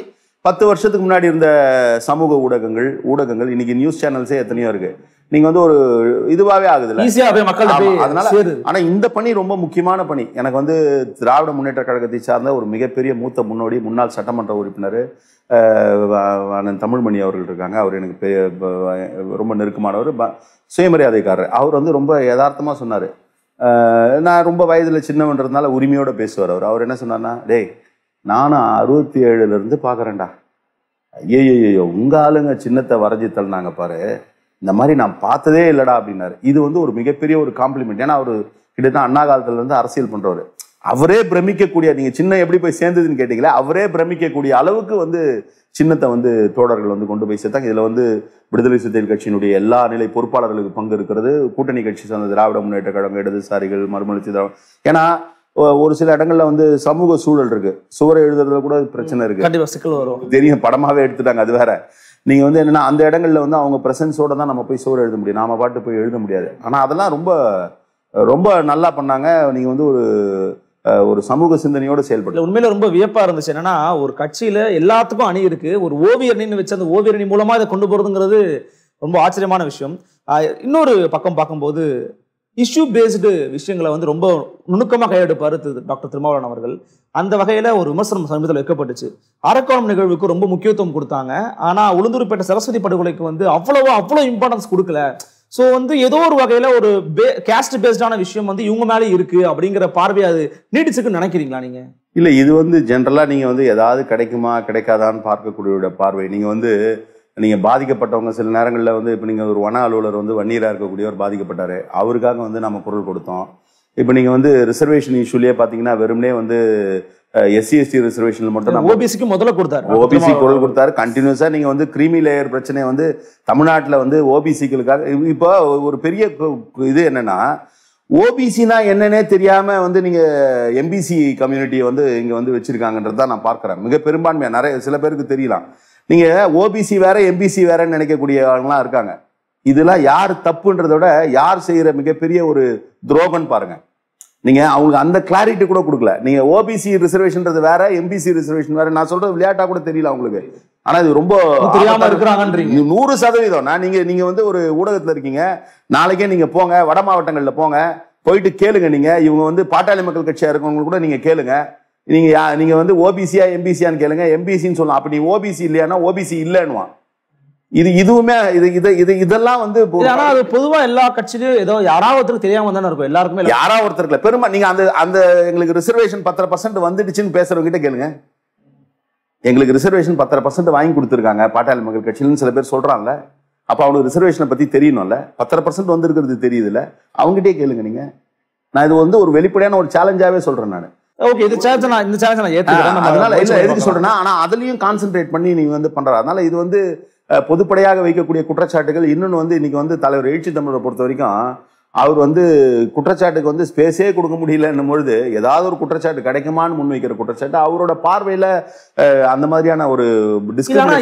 பத்து வருஷத்துக்கு முன்னாடி இருந்த சமூக ஊடகங்கள் ஊடகங்கள் இன்றைக்கி நியூஸ் சேனல்ஸே எத்தனையோ இருக்குது நீங்க வந்து ஒரு இதுவாகவே ஆகுது ஈஸியாகவே மக்கள் அதனால ஆனா இந்த பணி ரொம்ப முக்கியமான பணி எனக்கு வந்து திராவிட முன்னேற்ற கழகத்தை சார்ந்த ஒரு மிகப்பெரிய மூத்த முன்னோடி முன்னாள் சட்டமன்ற உறுப்பினர் அண்ணன் தமிழ்மணி அவர்கள் இருக்காங்க அவர் எனக்கு பெரிய ரொம்ப நெருக்கமானவர் சுயமரியாதைக்காரர் அவர் வந்து ரொம்ப யதார்த்தமா சொன்னார் நான் ரொம்ப வயதில் சின்னவன்றதுனால உரிமையோடு பேசுவார் அவர் அவர் என்ன சொன்னார்னா டேய் நானும் அறுபத்தி ஏழுல இருந்து பார்க்குறேன்டா ஐயோ ஐயோ உங்க ஆளுங்க சின்னத்தை வரைஞ்சி தள்ளினாங்க பாரு இந்த மாதிரி நான் பார்த்ததே இல்லடா அப்படின்னாரு இது வந்து ஒரு மிகப்பெரிய ஒரு காம்ப்ளிமெண்ட் ஏன்னா அவர் கிட்டத்தான் அண்ணா காலத்துல இருந்து அரசியல் பண்றவர் அவரே பிரமிக்கக்கூடிய நீங்க சின்ன எப்படி போய் சேர்ந்ததுன்னு கேட்டீங்களே அவரே பிரமிக்கக்கூடிய அளவுக்கு வந்து சின்னத்தை வந்து தோழர்கள் வந்து கொண்டு போய் சேர்த்தாங்க இதுல வந்து விடுதலை சிறுத்தைகள் கட்சியினுடைய எல்லா நிலை பொறுப்பாளர்களுக்கு பங்கு இருக்கிறது கூட்டணி கட்சி சார்ந்த திராவிட முன்னேற்ற கழகம் இடதுசாரிகள் மறுமலர்ச்சி திராவிடம் ஏன்னா ஒரு சில இடங்கள்ல வந்து சமூக சூழல் இருக்கு சுவரை எழுதுறதுல கூட பிரச்சனை இருக்கு தெரியும் படமாவே எடுத்துட்டாங்க அது வேற நீங்கள் வந்து என்னென்னா அந்த இடங்களில் வந்து அவங்க ப்ரெசன்ஸோடு தான் நம்ம போய் சோறு எழுத முடியும் நாம் பாட்டு போய் எழுத முடியாது ஆனால் அதெல்லாம் ரொம்ப ரொம்ப நல்லா பண்ணாங்க நீங்கள் வந்து ஒரு ஒரு சமூக சிந்தனையோடு செயல்பட்டு உண்மையில ரொம்ப வியப்பா இருந்துச்சு என்னன்னா ஒரு கட்சியில எல்லாத்துக்கும் அணி இருக்கு ஒரு ஓவியர்னு வச்சு அந்த ஓவியரணி மூலமா இதை கொண்டு போறதுங்கிறது ரொம்ப ஆச்சரியமான விஷயம் இன்னொரு பக்கம் பார்க்கும்போது இஷ்யூ பேஸ்டு விஷயங்களை வந்து ரொம்ப நுணுக்கமாக கையெடுப்பார் டாக்டர் திருமாவளவன் அவர்கள் அந்த வகையில் ஒரு விமர்சனம் சமீபத்தில் வைக்கப்பட்டுச்சு அரக்கோணம் நிகழ்வுக்கு ரொம்ப முக்கியத்துவம் கொடுத்தாங்க ஆனால் உளுந்தூர்பேட்டை சரஸ்வதி படுகொலைக்கு வந்து அவ்வளவோ அவ்வளோ இம்பார்ட்டன்ஸ் கொடுக்கல ஸோ வந்து ஏதோ ஒரு வகையில் ஒரு பே கேஸ்ட் பேஸ்டான விஷயம் வந்து இவங்க மேலே இருக்குது அப்படிங்கிற பார்வையை அது நீடிச்சுக்குன்னு நினைக்கிறீங்களா நீங்கள் இல்லை இது வந்து ஜென்ரலாக நீங்கள் வந்து ஏதாவது கிடைக்குமா கிடைக்காதான்னு பார்க்கக்கூடிய பார்வை நீங்கள் வந்து நீங்கள் பாதிக்கப்பட்டவங்க சில நேரங்களில் வந்து இப்போ நீங்கள் ஒரு வன அலுவலர் வந்து வன்னியராக இருக்கக்கூடியவர் பாதிக்கப்பட்டார் அவருக்காக வந்து நம்ம குரல் கொடுத்தோம் இப்போ நீங்கள் வந்து ரிசர்வேஷன் இஷ்யூலேயே பார்த்தீங்கன்னா வெறுமே வந்து எஸ்சி எஸ்டி ரிசர்வேஷன் மட்டும் ஓபிசிக்கு முதல்ல கொடுத்தாரு ஓபிசி குரல் கொடுத்தாரு கண்டினியூஸாக நீங்கள் வந்து கிரீமி லேயர் பிரச்சனை வந்து தமிழ்நாட்டில் வந்து ஓபிசிக்களுக்காக இப்போ ஒரு பெரிய இது என்னென்னா ஓபிசினா என்னன்னே தெரியாம வந்து நீங்க எம்பிசி கம்யூனிட்டியை வந்து இங்க வந்து வச்சிருக்காங்கன்றதுதான் தான் நான் பார்க்குறேன் மிக பெரும்பான்மையாக நிறைய சில பேருக்கு தெரியலாம் நீங்கள் ஓபிசி வேற எம்பிசி வேறன்னு நினைக்கக்கூடியவங்களாம் இருக்காங்க இதெல்லாம் யார் தப்புன்றத விட யார் செய்கிற மிகப்பெரிய ஒரு துரோகம்னு பாருங்கள் நீங்கள் அவங்களுக்கு அந்த கிளாரிட்டி கூட கொடுக்கல நீங்கள் ஓபிசி ரிசர்வேஷன்ன்றது வேற எம்பிசி ரிசர்வேஷன் வேற நான் சொல்கிறது விளையாட்டா கூட தெரியல அவங்களுக்கு ஆனால் இது ரொம்ப தெரியாமல் இருக்கிறாங்கன்றீங்க நூறு சதவீதம் நான் நீங்கள் நீங்கள் வந்து ஒரு ஊடகத்தில் இருக்கீங்க நாளைக்கே நீங்கள் போங்க வட மாவட்டங்களில் போங்க போயிட்டு கேளுங்க நீங்கள் இவங்க வந்து பாட்டாளி மக்கள் கட்சியாக இருக்கவங்களுக்கு கூட நீங்கள் கேளுங்க நீங்க யா நீங்க வந்து ஓபிசியா எம்பிசியான்னு கேளுங்க எம்பிசின்னு சொல்லலாம் அப்படி நீ ஓபிசி இல்லையானா ஓபிசி இல்லைன்னுவான் இது இதுவுமே இது இது இது இதெல்லாம் வந்து ஆனா அது பொதுவா எல்லா கட்சியிலும் ஏதோ யாராவது ஒருத்தருக்கு தெரியாம தானே இருக்கும் எல்லாருக்குமே யாராவது ஒருத்தருக்குல பெருமா நீங்க அந்த அந்த எங்களுக்கு ரிசர்வேஷன் பத்தரை பர்சன்ட் வந்துடுச்சுன்னு பேசுறவங்க கிட்ட கேளுங்க எங்களுக்கு ரிசர்வேஷன் பத்தரை பர்சன்ட் வாங்கி கொடுத்துருக்காங்க பாட்டாளி மக்கள் கட்சியிலும் சில பேர் சொல்றாங்கல்ல அப்போ அவங்களுக்கு ரிசர்வேஷனை பத்தி தெரியணும்ல பத்தரை பர்சன்ட் வந்துருக்கிறது தெரியுதுல்ல அவங்ககிட்டே கேளுங்க நீங்க நான் இது வந்து ஒரு வெளிப்படையான ஒரு சேலஞ்சாகவே சொல்றேன் நான் ஓகே இது சார்ஜ் இந்த சார்ஜ் நான் அதனால இல்ல எதுக்கு சொல்றேன்னா ஆனா அதுலயும் கான்சென்ட்ரேட் பண்ணி நீங்க வந்து பண்ற அதனால இது வந்து பொதுப்படையாக வைக்கக்கூடிய குற்றச்சாட்டுகள் இன்னொன்று வந்து இன்னைக்கு வந்து தலைவர் எழுச்சி தமிழரை பொறுத்த வரைக்கும் அவர் வந்து குற்றச்சாட்டுக்கு வந்து ஸ்பேஸே கொடுக்க முடியலன்னும் பொழுது ஏதாவது ஒரு குற்றச்சாட்டு கிடைக்குமான்னு முன்வைக்கிற குற்றச்சாட்டு அவரோட பார்வையில் அந்த மாதிரியான ஒரு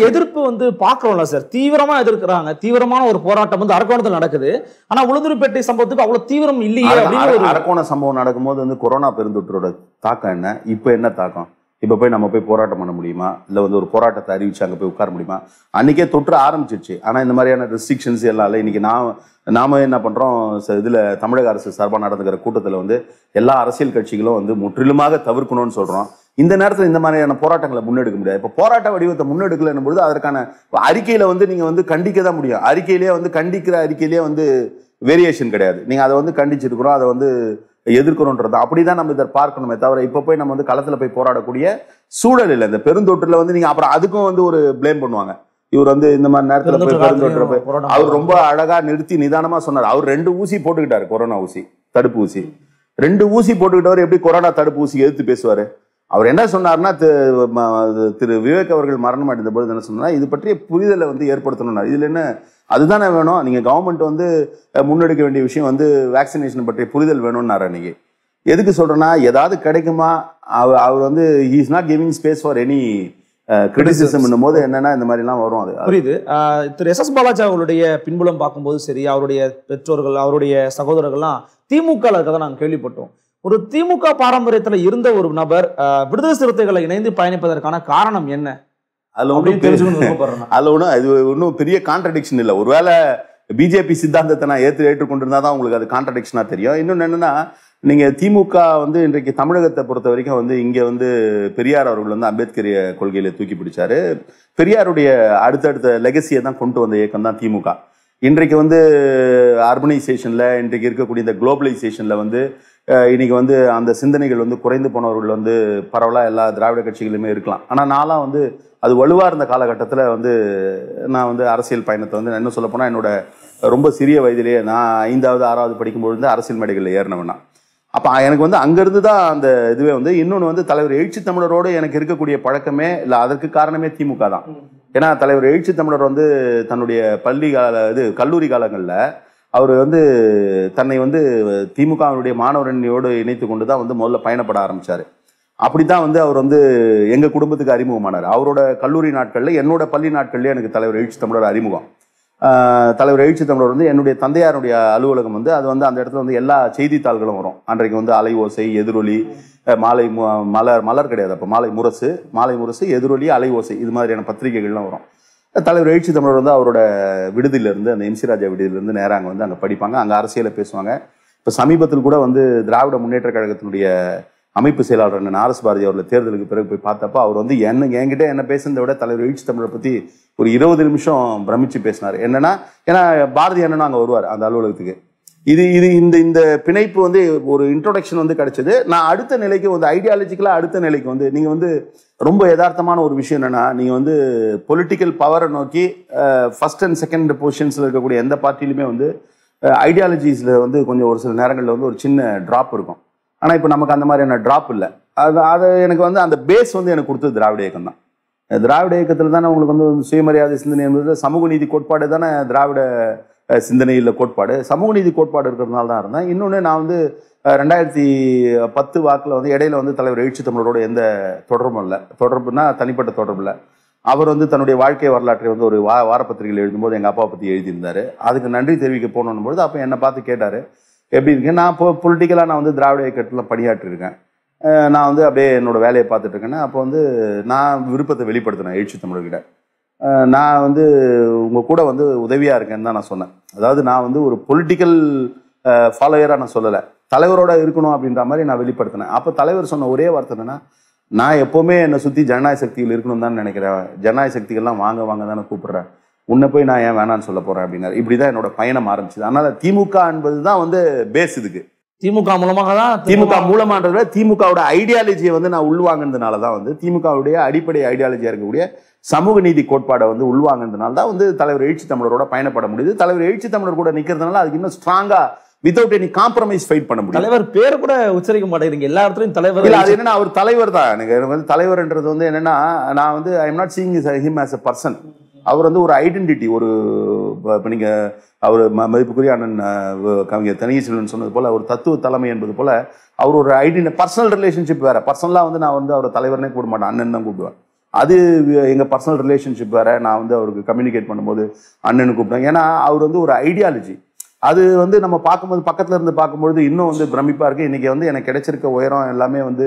எதிர்ப்பு வந்து பார்க்குறோம்ல சார் தீவிரமாக எதிர்க்கிறாங்க தீவிரமான ஒரு போராட்டம் வந்து அரக்கோணத்தில் நடக்குது ஆனால் உளுந்தூர்பேட்டை சம்பவத்துக்கு அவ்வளோ தீவிரம் இல்லையே அப்படின்னு அரக்கோண சம்பவம் நடக்கும்போது வந்து கொரோனா பெருந்தொற்றோட தாக்கம் என்ன இப்போ என்ன தாக்கம் இப்போ போய் நம்ம போய் போராட்டம் பண்ண முடியுமா இல்லை வந்து ஒரு போராட்டத்தை அறிவிச்சு அங்கே போய் உட்கார முடியுமா அன்றைக்கே தொற்று ஆரம்பிச்சிச்சு ஆனால் இந்த மாதிரியான ரெஸ்ட்ரிக்ஷன்ஸ் எல்லாம் இல்லை இன்றைக்கி நாம் நாம என்ன பண்ணுறோம் இதில் தமிழக அரசு சார்பாக நடந்துக்கிற கூட்டத்தில் வந்து எல்லா அரசியல் கட்சிகளும் வந்து முற்றிலுமாக தவிர்க்கணும்னு சொல்கிறோம் இந்த நேரத்தில் இந்த மாதிரியான போராட்டங்களை முன்னெடுக்க முடியாது இப்போ போராட்ட வடிவத்தை முன்னெடுக்கலன்னும் பொழுது அதற்கான அறிக்கையில் வந்து நீங்கள் வந்து கண்டிக்க தான் முடியும் அறிக்கையிலேயே வந்து கண்டிக்கிற அறிக்கையிலேயே வந்து வேரியேஷன் கிடையாது நீங்கள் அதை வந்து கண்டிச்சிருக்கிறோம் அதை வந்து எதிர்க்கணுன்றது அப்படி தான் நம்ம இதை பார்க்கணுமே தவிர இப்போ போய் நம்ம வந்து களத்தில் போய் போராடக்கூடிய சூழல் இல்லை இந்த பெருந்தொற்றில் வந்து நீங்கள் அப்புறம் அதுக்கும் வந்து ஒரு பிளேம் பண்ணுவாங்க இவர் வந்து இந்த மாதிரி நேரத்தில் போய் பெருந்தொற்றை போய் அவர் ரொம்ப அழகாக நிறுத்தி நிதானமாக சொன்னார் அவர் ரெண்டு ஊசி போட்டுக்கிட்டார் கொரோனா ஊசி தடுப்பு ஊசி ரெண்டு ஊசி போட்டுக்கிட்டவர் எப்படி கொரோனா தடுப்பு ஊசி எதிர்த்து பேசுவார் அவர் என்ன சொன்னார்னா திரு விவேக் அவர்கள் மரணம் அடைந்த பொழுது என்ன சொன்னார் இது பற்றிய புரிதலை வந்து ஏற்படுத்தணும்னா இதில் என்ன அதுதானே வேணும் நீங்கள் கவர்மெண்ட் வந்து முன்னெடுக்க வேண்டிய விஷயம் வந்து வேக்சினேஷன் பற்றிய புரிதல் வேணும்னாரு அன்றைக்கி எதுக்கு சொல்கிறேன்னா ஏதாவது கிடைக்குமா அவர் அவர் வந்து he is not giving space for any criticism போது என்னன்னா இந்த மாதிரிலாம் வரும் அது புரியுது திரு எஸ் எஸ் பாலாஜி அவருடைய பின்புலம் பார்க்கும்போது சரி அவருடைய பெற்றோர்கள் அவருடைய சகோதரர்கள்லாம் திமுக இருக்கதை நாங்கள் கேள்விப்பட்டோம் ஒரு திமுக பாரம்பரியத்தில் இருந்த ஒரு நபர் விடுதலை சிறுத்தைகளை இணைந்து பயணிப்பதற்கான காரணம் என்ன அதில் ஒன்றும் அதில் ஒன்றும் அது ஒன்றும் பெரிய கான்ட்ரடிக்ஷன் இல்லை ஒருவேளை பிஜேபி சித்தாந்தத்தை நான் ஏற்று ஏற்றுக்கொண்டிருந்தா தான் உங்களுக்கு அது கான்ட்ரடிக்ஷனாக தெரியும் இன்னொன்று என்னென்னா நீங்கள் திமுக வந்து இன்றைக்கு தமிழகத்தை பொறுத்த வரைக்கும் வந்து இங்கே வந்து பெரியார் அவர்கள் வந்து அம்பேத்கரிய கொள்கையில தூக்கி பிடிச்சாரு பெரியாருடைய அடுத்தடுத்த லெகசியை தான் கொண்டு வந்த இயக்கம் தான் திமுக இன்றைக்கு வந்து அர்பனைசேஷனில் இன்றைக்கு இருக்கக்கூடிய இந்த குளோபலைசேஷனில் வந்து இன்றைக்கி வந்து அந்த சிந்தனைகள் வந்து குறைந்து போனவர்கள் வந்து பரவலாக எல்லா திராவிட கட்சிகளுமே இருக்கலாம் ஆனால் நான்லாம் வந்து அது வலுவாக இருந்த காலகட்டத்தில் வந்து நான் வந்து அரசியல் பயணத்தை வந்து என்ன சொல்ல போனால் என்னோட ரொம்ப சிறிய வயதிலேயே நான் ஐந்தாவது ஆறாவது படிக்கும்போது வந்து அரசியல் மேடைகளில் ஏறினவனா அப்போ எனக்கு வந்து அங்கேருந்து தான் அந்த இதுவே வந்து இன்னொன்று வந்து தலைவர் எழுச்சி தமிழரோடு எனக்கு இருக்கக்கூடிய பழக்கமே இல்லை அதற்கு காரணமே திமுக தான் ஏன்னா தலைவர் எழுச்சி தமிழர் வந்து தன்னுடைய பள்ளி கால இது கல்லூரி காலங்களில் அவர் வந்து தன்னை வந்து திமுகவினுடைய மாணவரணியோடு இணைத்து கொண்டு தான் வந்து முதல்ல பயணப்பட ஆரம்பித்தார் அப்படி தான் வந்து அவர் வந்து எங்கள் குடும்பத்துக்கு அறிமுகமானார் அவரோட கல்லூரி நாட்களில் என்னோட பள்ளி நாட்கள்லேயே எனக்கு தலைவர் எழுச்சி தமிழர் அறிமுகம் தலைவர் எழுச்சி தமிழர் வந்து என்னுடைய தந்தையாருடைய அலுவலகம் வந்து அது வந்து அந்த இடத்துல வந்து எல்லா செய்தித்தாள்களும் வரும் அன்றைக்கு வந்து அலை ஓசை எதிரொலி மாலை மலர் மலர் கிடையாது அப்போ மாலை முரசு மாலை முரசு எதிரொலி அலை ஓசை இது மாதிரியான பத்திரிகைகள்லாம் வரும் தலைவர் எழுச்சி தமிழர் வந்து அவரோட விடுதியிலேருந்து அந்த எம்சி ராஜா விடுதியிலேருந்து நேராக அங்கே வந்து அங்கே படிப்பாங்க அங்கே அரசியலை பேசுவாங்க இப்போ சமீபத்தில் கூட வந்து திராவிட முன்னேற்ற கழகத்தினுடைய அமைப்பு செயலாளர் அண்ணன் ஆர்எஸ் பாரதி அவர்களை தேர்தலுக்கு பிறகு போய் பார்த்தப்போ அவர் வந்து என்ன என்கிட்ட என்ன பேசுனதை விட தலைவர் எழுச்சி தமிழை பற்றி ஒரு இருபது நிமிஷம் பிரமிச்சு பேசினார் என்னன்னா ஏன்னா பாரதி அண்ணனும் அங்கே வருவார் அந்த அலுவலகத்துக்கு இது இது இந்த இந்த பிணைப்பு வந்து ஒரு இன்ட்ரோடக்ஷன் வந்து கிடைச்சது நான் அடுத்த நிலைக்கு வந்து ஐடியாலஜிக்கலாக அடுத்த நிலைக்கு வந்து நீங்கள் வந்து ரொம்ப யதார்த்தமான ஒரு விஷயம் என்னென்னா நீங்கள் வந்து பொலிட்டிக்கல் பவரை நோக்கி ஃபஸ்ட் அண்ட் செகண்ட் பொசிஷன்ஸில் இருக்கக்கூடிய எந்த பார்ட்டிலுமே வந்து ஐடியாலஜிஸில் வந்து கொஞ்சம் ஒரு சில நேரங்களில் வந்து ஒரு சின்ன ட்ராப் இருக்கும் ஆனால் இப்போ நமக்கு அந்த மாதிரியான ட்ராப் இல்லை அது அதை எனக்கு வந்து அந்த பேஸ் வந்து எனக்கு கொடுத்தது திராவிட இயக்கம் தான் திராவிட இயக்கத்தில் தானே உங்களுக்கு வந்து சுயமரியாதை சிந்தனை என்பது சமூக நீதி கோட்பாடு தானே திராவிட சிந்தனையில் கோட்பாடு சமூக நீதி கோட்பாடு இருக்கிறதுனால தான் இருந்தேன் இன்னொன்று நான் வந்து ரெண்டாயிரத்தி பத்து வாக்கில் வந்து இடையில வந்து தலைவர் எழுச்சி தமிழரோட எந்த தொடர்பும் இல்லை தொடர்புனா தனிப்பட்ட தொடர்பு இல்லை அவர் வந்து தன்னுடைய வாழ்க்கை வரலாற்றை வந்து ஒரு வா வாரப்பத்திரிகையில் எழுதும்போது எங்கள் அப்பா பற்றி எழுதியிருந்தார் அதுக்கு நன்றி தெரிவிக்க போகணும் பொழுது அப்போ என்னை பார்த்து கேட்டார் எப்படி இருக்கேன் நான் இப்போ பொலிட்டிக்கலாக நான் வந்து திராவிட இயக்கத்தில் பணியாற்றிருக்கேன் நான் வந்து அப்படியே என்னோடய வேலையை பார்த்துட்ருக்கேன்னா அப்போ வந்து நான் விருப்பத்தை வெளிப்படுத்தினேன் எழுச்சி தமிழர்கிட்ட நான் வந்து உங்கள் கூட வந்து உதவியாக இருக்கேன்னு தான் நான் சொன்னேன் அதாவது நான் வந்து ஒரு பொலிட்டிக்கல் ஃபாலோயராக நான் சொல்லலை தலைவரோட இருக்கணும் அப்படின்ற மாதிரி நான் வெளிப்படுத்தினேன் அப்போ தலைவர் சொன்ன ஒரே வார்த்தை என்னன்னா நான் எப்போவுமே என்னை சுற்றி ஜனநாயக சக்திகள் இருக்கணும் தான் நினைக்கிறேன் ஜனநாயக சக்திகள்லாம் வாங்க வாங்க தானே கூப்பிட்றேன் உன்னை போய் நான் ஏன் வேணான்னு சொல்ல போகிறேன் அப்படின்னாரு இப்படி தான் என்னோட பயணம் ஆரம்பிச்சிது அதனால் திமுக என்பது தான் வந்து பேஸ் இதுக்கு திமுக மூலமாக தான் திமுக மூலமான்றத திமுகவோட ஐடியாலஜியை வந்து நான் உள்வாங்கினதுனால தான் வந்து திமுகவுடைய அடிப்படை ஐடியாலஜியாக இருக்கக்கூடிய சமூக நீதி கோட்பாடை வந்து உள்வாங்கிறதுனால தான் வந்து தலைவர் எழுச்சி தமிழரோட பயணப்பட முடியுது தலைவர் எழுச்சி தமிழர் கூட நிற்கிறதுனால அதுக்கு இன்னும் ஸ்ட்ராங்காக வித்தவுட் எனி காம்ப்ரமைஸ் ஃபைட் பண்ண முடியும் தலைவர் பேர் கூட உச்சரிக்க மாட்டேங்கிறீங்க எல்லா இடத்துலையும் தலைவர் அது என்னன்னா அவர் தலைவர் தான் எனக்கு வந்து தலைவர்ன்றது வந்து என்னன்னா நான் வந்து I am not seeing him as a person அவர் வந்து ஒரு ஐடென்டிட்டி ஒரு இப்போ நீங்கள் அவர் ம மதிப்புக்குரிய அண்ணன் கவிஞர் தனியீசன் சொன்னது போல் ஒரு தத்துவ தலைமை என்பது போல் அவர் ஒரு ஐடென்டி பர்சனல் ரிலேஷன்ஷிப் வேறு பர்சனலாக வந்து நான் வந்து அவரை தலைவர்னே கூட மாட்டேன் அண்ணன் தான் கூப்பிடுவேன் அது எங்கள் பர்சனல் ரிலேஷன்ஷிப் வேறு நான் வந்து அவருக்கு கம்யூனிகேட் பண்ணும்போது அண்ணன் கூப்பிடுவேன் ஏன்னா அவர் வந்து ஒரு ஐடியாலஜி அது வந்து நம்ம பார்க்கும்போது பக்கத்தில் இருந்து பார்க்கும்பொழுது இன்னும் வந்து பிரமிப்பாக இருக்குது இன்றைக்கி வந்து எனக்கு கிடைச்சிருக்க உயரம் எல்லாமே வந்து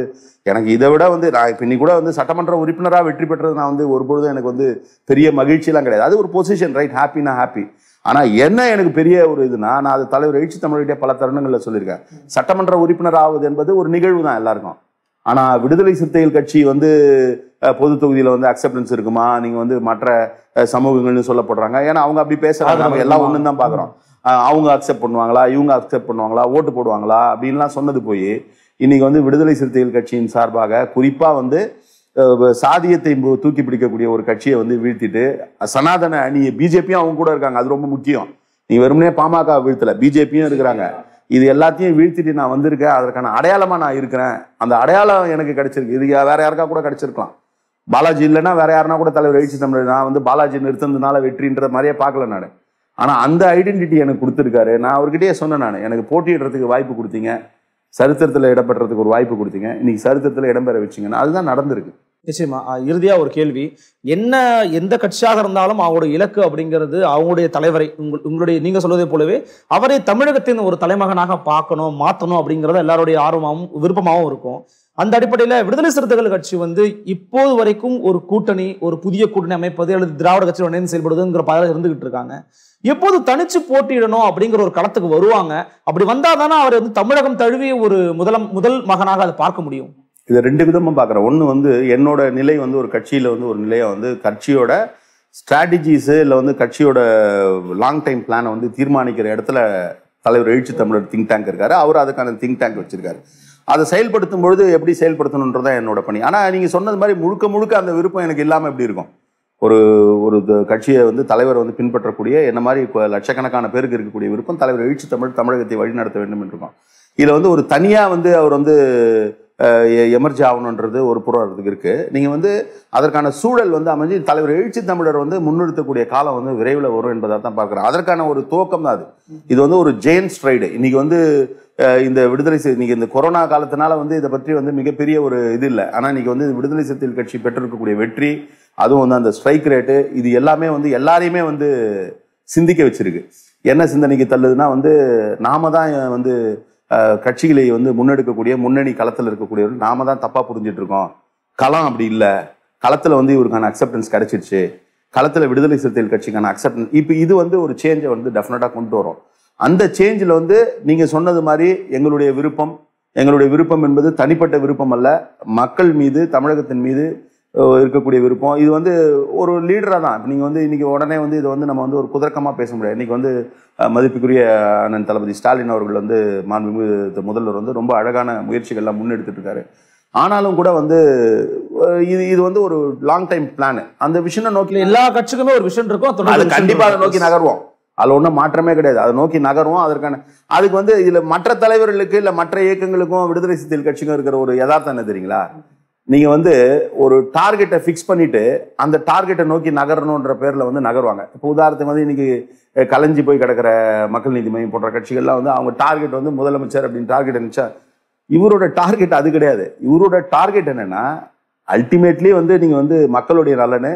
எனக்கு இதை விட வந்து நான் இப்போ இன்னைக்கு கூட வந்து சட்டமன்ற உறுப்பினராக வெற்றி பெற்றது நான் வந்து ஒரு பொழுதும் எனக்கு வந்து பெரிய மகிழ்ச்சியெலாம் கிடையாது அது ஒரு பொசிஷன் ரைட் ஹாப்பினா ஹாப்பி ஆனால் என்ன எனக்கு பெரிய ஒரு இதுனா நான் அது தலைவர் எழுச்சி தமிழ்கிட்டே பல தருணங்களில் சொல்லியிருக்கேன் சட்டமன்ற உறுப்பினர் ஆகுது என்பது ஒரு நிகழ்வு தான் எல்லாருக்கும் ஆனால் விடுதலை சிறுத்தைகள் கட்சி வந்து பொது தொகுதியில் வந்து அக்செப்டன்ஸ் இருக்குமா நீங்கள் வந்து மற்ற சமூகங்கள்னு சொல்லப்படுறாங்க ஏன்னா அவங்க அப்படி பேசுகிறாங்க நம்ம எல்லாம் ஒன்று தான் பார்க்குறோம் அவங்க அக்செப்ட் பண்ணுவாங்களா இவங்க அக்செப்ட் பண்ணுவாங்களா ஓட்டு போடுவாங்களா அப்படின்லாம் சொன்னது போய் இன்றைக்கி வந்து விடுதலை சிறுத்தைகள் கட்சியின் சார்பாக குறிப்பாக வந்து சாதியத்தை தூக்கி பிடிக்கக்கூடிய ஒரு கட்சியை வந்து வீழ்த்திட்டு சனாதன அணியை பிஜேபியும் அவங்க கூட இருக்காங்க அது ரொம்ப முக்கியம் நீ வெறுமனே பாமக வீழ்த்தல பிஜேபியும் இருக்கிறாங்க இது எல்லாத்தையும் வீழ்த்திட்டு நான் வந்திருக்கேன் அதற்கான அடையாளமாக நான் இருக்கிறேன் அந்த அடையாளம் எனக்கு கிடைச்சிருக்கு இது வேற யாருக்கா கூட கிடைச்சிருக்கலாம் பாலாஜி இல்லைன்னா வேற யாருன்னா கூட தலைவர் எழுச்சி தமிழர் நான் வந்து பாலாஜி நிறுத்தினதுனால வெற்றின்ற மாதிரியே பார்க்கல நான் ஆனால் அந்த ஐடென்டிட்டி எனக்கு கொடுத்துருக்காரு நான் அவர்கிட்டயே சொன்னேன் நான் எனக்கு போட்டியிடுறதுக்கு வாய்ப்பு கொடுத்தீங்க சரித்திரத்தில் இடம்பெறதுக்கு ஒரு வாய்ப்பு கொடுத்தீங்க இன்னைக்கு சரித்திரத்தில் இடம்பெற வச்சிங்கன்னா அதுதான் நடந்திருக்கு நிச்சயமா இறுதியாக ஒரு கேள்வி என்ன எந்த கட்சியாக இருந்தாலும் அவங்களுடைய இலக்கு அப்படிங்கிறது அவங்களுடைய தலைவரை உங்கள் உங்களுடைய நீங்கள் சொல்வதை போலவே அவரை தமிழகத்தின் ஒரு தலைமகனாக பார்க்கணும் மாற்றணும் அப்படிங்கிறது எல்லாருடைய ஆர்வமாகவும் விருப்பமாகவும் இருக்கும் அந்த அடிப்படையில் விடுதலை சிறுத்தைகள் கட்சி வந்து இப்போது வரைக்கும் ஒரு கூட்டணி ஒரு புதிய கூட்டணி அமைப்பது அல்லது திராவிட கட்சியில் உடனே செயல்படுதுங்கிற பலர் இருந்துகிட்டு இருக்காங்க எப்போது தனிச்சு போட்டியிடணும் அப்படிங்கிற ஒரு களத்துக்கு வருவாங்க அப்படி வந்தால் தானே அவர் வந்து தமிழகம் தழுவிய ஒரு முதலம் முதல் மகனாக அதை பார்க்க முடியும் இதை ரெண்டு விதமாக பார்க்குறேன் ஒன்று வந்து என்னோட நிலை வந்து ஒரு கட்சியில் வந்து ஒரு நிலையை வந்து கட்சியோட ஸ்ட்ராட்டஜிஸு இல்லை வந்து கட்சியோட லாங் டைம் பிளானை வந்து தீர்மானிக்கிற இடத்துல தலைவர் எழுச்சி தமிழர் திங்க் டேங்க் இருக்காரு அவர் அதுக்கான திங்க் டேங்க் வச்சிருக்காரு அதை செயல்படுத்தும் பொழுது எப்படி செயல்படுத்தணுன்றதான் என்னோட பணி ஆனால் நீங்கள் சொன்னது மாதிரி முழுக்க முழுக்க அந்த விருப்பம் எனக்கு இல்லாமல் எப்படி இருக்கும் ஒரு ஒரு கட்சியை வந்து தலைவர் வந்து பின்பற்றக்கூடிய என்ன மாதிரி இப்போ லட்சக்கணக்கான பேருக்கு இருக்கக்கூடிய விருப்பம் தலைவர் எழுச்சி தமிழ் தமிழகத்தை வழிநடத்த வேண்டும் என்றிருக்கோம் இதில் வந்து ஒரு தனியாக வந்து அவர் வந்து எமர்ஜி ஆகணுன்றது ஒரு புறத்துக்கு இருக்குது நீங்கள் வந்து அதற்கான சூழல் வந்து அமைஞ்சு தலைவர் எழுச்சி தமிழர் வந்து முன்னிறுத்தக்கூடிய காலம் வந்து விரைவில் வரும் என்பதாக தான் பார்க்குறேன் அதற்கான ஒரு துவக்கம் தான் அது இது வந்து ஒரு ஜெயின் ஸ்ட்ரைடு இன்றைக்கி வந்து இந்த விடுதலை இன்றைக்கி இந்த கொரோனா காலத்தினால வந்து இதை பற்றி வந்து மிகப்பெரிய ஒரு இது இல்லை ஆனால் இன்றைக்கி வந்து இந்த விடுதலை சிறுத்தைகள் கட்சி பெற்றிருக்கக்கூடிய வெற்றி அதுவும் வந்து அந்த ஸ்ட்ரைக் ரேட்டு இது எல்லாமே வந்து எல்லாரையுமே வந்து சிந்திக்க வச்சிருக்கு என்ன சிந்தனைக்கு தள்ளுதுன்னா வந்து நாம தான் வந்து கட்சிகளை வந்து முன்னெடுக்கக்கூடிய முன்னணி களத்தில் இருக்கக்கூடியவர்கள் நாம தான் தப்பாக புரிஞ்சிட்டு இருக்கோம் களம் அப்படி இல்லை களத்தில் வந்து இவருக்கான அக்செப்டன்ஸ் கிடைச்சிருச்சு களத்தில் விடுதலை சிறுத்தைகள் கட்சிக்கான அக்செப்டன்ஸ் இப்போ இது வந்து ஒரு சேஞ்சை வந்து டெஃபினட்டாக கொண்டு வரும் அந்த சேஞ்சில் வந்து நீங்கள் சொன்னது மாதிரி எங்களுடைய விருப்பம் எங்களுடைய விருப்பம் என்பது தனிப்பட்ட விருப்பம் அல்ல மக்கள் மீது தமிழகத்தின் மீது இருக்கக்கூடிய விருப்பம் இது வந்து ஒரு லீடராக தான் இப்போ நீங்கள் வந்து இன்றைக்கி உடனே வந்து இதை வந்து நம்ம வந்து ஒரு குதர்க்கமாக பேச முடியாது இன்றைக்கி வந்து மதிப்புக்குரிய அண்ணன் தளபதி ஸ்டாலின் அவர்கள் வந்து மாண்பு முதல்வர் வந்து ரொம்ப அழகான முயற்சிகள்லாம் முன்னெடுத்துட்டு இருக்காரு ஆனாலும் கூட வந்து இது இது வந்து ஒரு லாங் டைம் பிளான் அந்த விஷயம் நோக்கி எல்லா கட்சிக்குமே ஒரு விஷயம் இருக்கும் அது கண்டிப்பாக அதை நோக்கி நகர்வோம் அதில் ஒன்றும் மாற்றமே கிடையாது அதை நோக்கி நகரும் அதற்கான அதுக்கு வந்து இதில் மற்ற தலைவர்களுக்கு இல்லை மற்ற இயக்கங்களுக்கும் விடுதலை சித்தியல் கட்சிக்கும் இருக்கிற ஒரு யதார்த்தம் என்ன தெரியுங்களா நீங்கள் வந்து ஒரு டார்கெட்டை ஃபிக்ஸ் பண்ணிவிட்டு அந்த டார்கெட்டை நோக்கி நகரணுன்ற பேரில் வந்து நகருவாங்க இப்போ உதாரணத்துக்கு வந்து இன்றைக்கி கலைஞ்சி போய் கிடக்கிற மக்கள் நீதி மையம் போன்ற கட்சிகள்லாம் வந்து அவங்க டார்கெட் வந்து முதலமைச்சர் அப்படின்னு டார்கெட் இருந்துச்சா இவரோட டார்கெட் அது கிடையாது இவரோட டார்கெட் என்னென்னா அல்டிமேட்லி வந்து நீங்கள் வந்து மக்களுடைய நலனு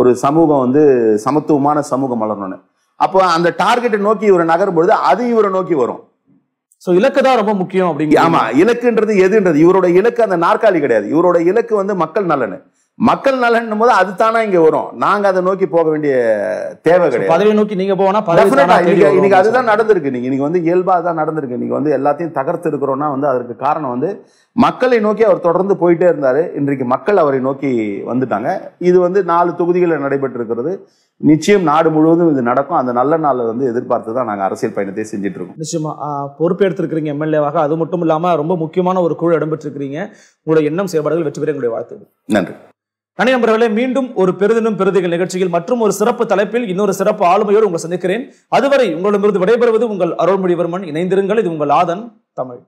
ஒரு சமூகம் வந்து சமத்துவமான சமூகம் வளரணும்னு அப்போ அந்த டார்கெட்டை நோக்கி இவரை நகரும்பொழுது அது இவரை நோக்கி வரும் சோ இலக்கு தான் ரொம்ப முக்கியம் அப்படிங்க ஆமா இலக்குன்றது எதுன்றது இவரோட இலக்கு அந்த நாற்காலி கிடையாது இவரோட இலக்கு வந்து மக்கள் நலன் மக்கள் நலன் போது அது தானா இங்க வரும் நாங்க அதை நோக்கி போக வேண்டிய தேவை கிடையாது பதவியை நோக்கி நீங்க போனா இன்னைக்கு அதுதான் நடந்திருக்கு நீங்க இன்னைக்கு வந்து இயல்பா தான் நடந்திருக்கு நீங்க வந்து எல்லாத்தையும் தகர்த்து இருக்கிறோம்னா வந்து அதற்கு காரணம் வந்து மக்களை நோக்கி அவர் தொடர்ந்து போயிட்டே இருந்தாரு இன்றைக்கு மக்கள் அவரை நோக்கி வந்துட்டாங்க இது வந்து நாலு தொகுதிகளில் இருக்கிறது நிச்சயம் நாடு முழுவதும் இது நடக்கும் அந்த நல்ல நாளில் வந்து எதிர்பார்த்து தான் நாங்கள் அரசியல் பயணத்தை செஞ்சுட்டு இருக்கோம் நிச்சயமா பொறுப்பேற்றுருக்கிறீங்க எம்எல்ஏவாக அது மட்டும் இல்லாமல் ரொம்ப முக்கியமான ஒரு குழு இடம்பெற்றிருக்கிறீங்க உங்களுடைய எண்ணம் செயல்பாடுகள் வெற்றி பெற எங்களுடைய வாழ்த்து நன்றி நன்றி மீண்டும் ஒரு பெருதினும் பெருதிகள் நிகழ்ச்சியில் மற்றும் ஒரு சிறப்பு தலைப்பில் இன்னொரு சிறப்பு ஆளுமையோடு உங்களை சந்திக்கிறேன் அதுவரை உங்களிடமிருந்து விடைபெறுவது உங்கள் அருள்மொழிவர்மன் இணைந்திருங்கள் இது உங்கள் ஆதன் தமிழ்